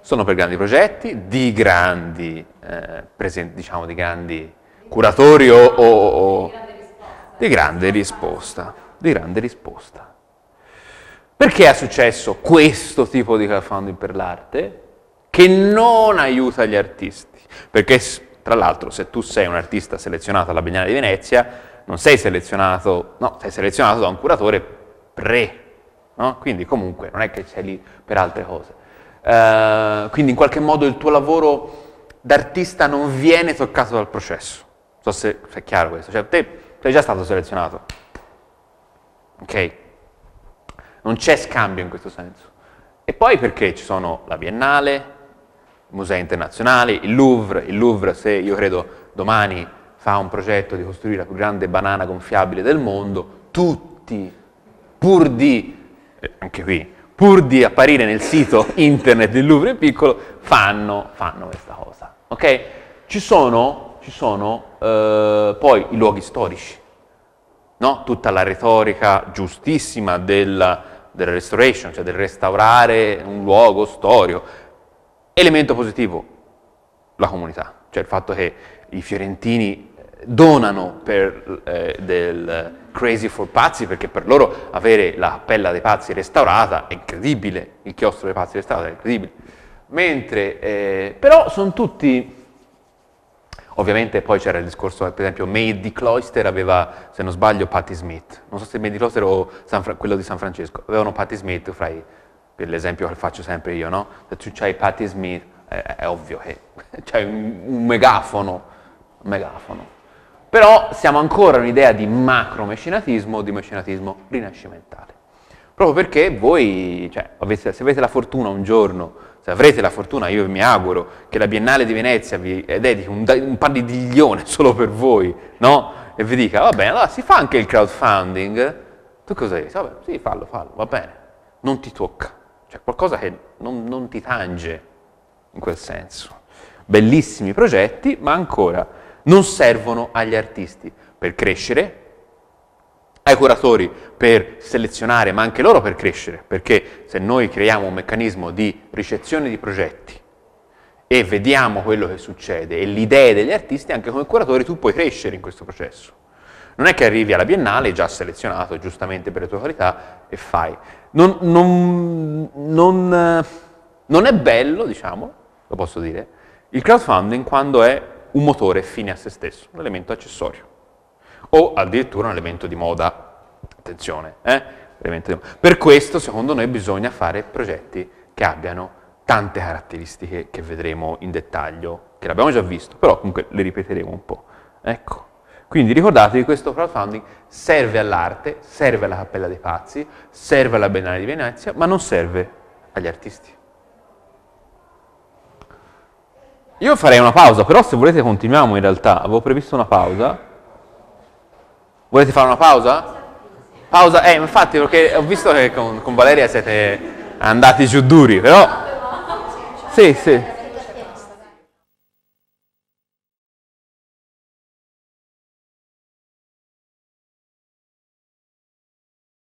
sono per grandi progetti, di grandi, eh, diciamo di grandi curatori o, o, o di grande risposta, di grande risposta. Perché è successo questo tipo di crowdfunding per l'arte che non aiuta gli artisti? Perché tra l'altro se tu sei un artista selezionato alla Biennale di Venezia, non sei selezionato, no, sei selezionato da un curatore pre, no? quindi comunque non è che sei lì per altre cose. Uh, quindi in qualche modo il tuo lavoro d'artista non viene toccato dal processo so se è chiaro questo, cioè te sei già stato selezionato, ok? Non c'è scambio in questo senso. E poi perché ci sono la Biennale, i musei internazionali, il Louvre, il Louvre se io credo domani fa un progetto di costruire la più grande banana gonfiabile del mondo, tutti, pur di, eh, anche qui, pur di apparire nel sito internet del Louvre in piccolo, fanno, fanno questa cosa, ok? Ci sono ci sono eh, poi i luoghi storici, no? tutta la retorica giustissima del, del restoration, cioè del restaurare un luogo storico. Elemento positivo, la comunità, cioè il fatto che i fiorentini donano per, eh, del crazy for pazzi perché per loro avere la pella dei pazzi restaurata è incredibile, il chiostro dei pazzi restaurato è incredibile, mentre eh, però sono tutti Ovviamente poi c'era il discorso, per esempio, May di Cloister aveva, se non sbaglio, Patti Smith. Non so se May di Cloister o quello di San Francesco. Avevano Patti Smith, fra i, per l'esempio che faccio sempre io, no? Se tu c'hai Patti Smith, è, è ovvio che c'è un, un megafono, un megafono. Però siamo ancora un'idea di macro-mecenatismo macromecinatismo, di mecinatismo rinascimentale. Proprio perché voi, cioè, avete, se avete la fortuna un giorno se avrete la fortuna, io mi auguro, che la Biennale di Venezia vi dedichi un, un pannidiglione solo per voi, no? E vi dica, va bene, allora si fa anche il crowdfunding? Tu cosa dici? Vabbè, sì, fallo, fallo, va bene. Non ti tocca. Cioè qualcosa che non, non ti tange, in quel senso. Bellissimi progetti, ma ancora non servono agli artisti per crescere, ai curatori per selezionare, ma anche loro per crescere, perché se noi creiamo un meccanismo di ricezione di progetti e vediamo quello che succede e le idee degli artisti, anche come curatore tu puoi crescere in questo processo. Non è che arrivi alla biennale già selezionato giustamente per le tue qualità e fai. Non, non, non, non è bello, diciamo, lo posso dire, il crowdfunding quando è un motore fine a se stesso, un elemento accessorio o addirittura un elemento di moda. Attenzione, eh? Per questo, secondo noi, bisogna fare progetti che abbiano tante caratteristiche che vedremo in dettaglio, che l'abbiamo già visto, però comunque le ripeteremo un po'. Ecco. Quindi ricordatevi questo crowdfunding serve all'arte, serve alla Cappella dei Pazzi, serve alla Biennale di Venezia, ma non serve agli artisti. Io farei una pausa, però se volete continuiamo in realtà, avevo previsto una pausa. Volete fare una pausa? Pausa? Eh, infatti, perché ho visto che con, con Valeria siete andati giù duri, però... Sì, sì.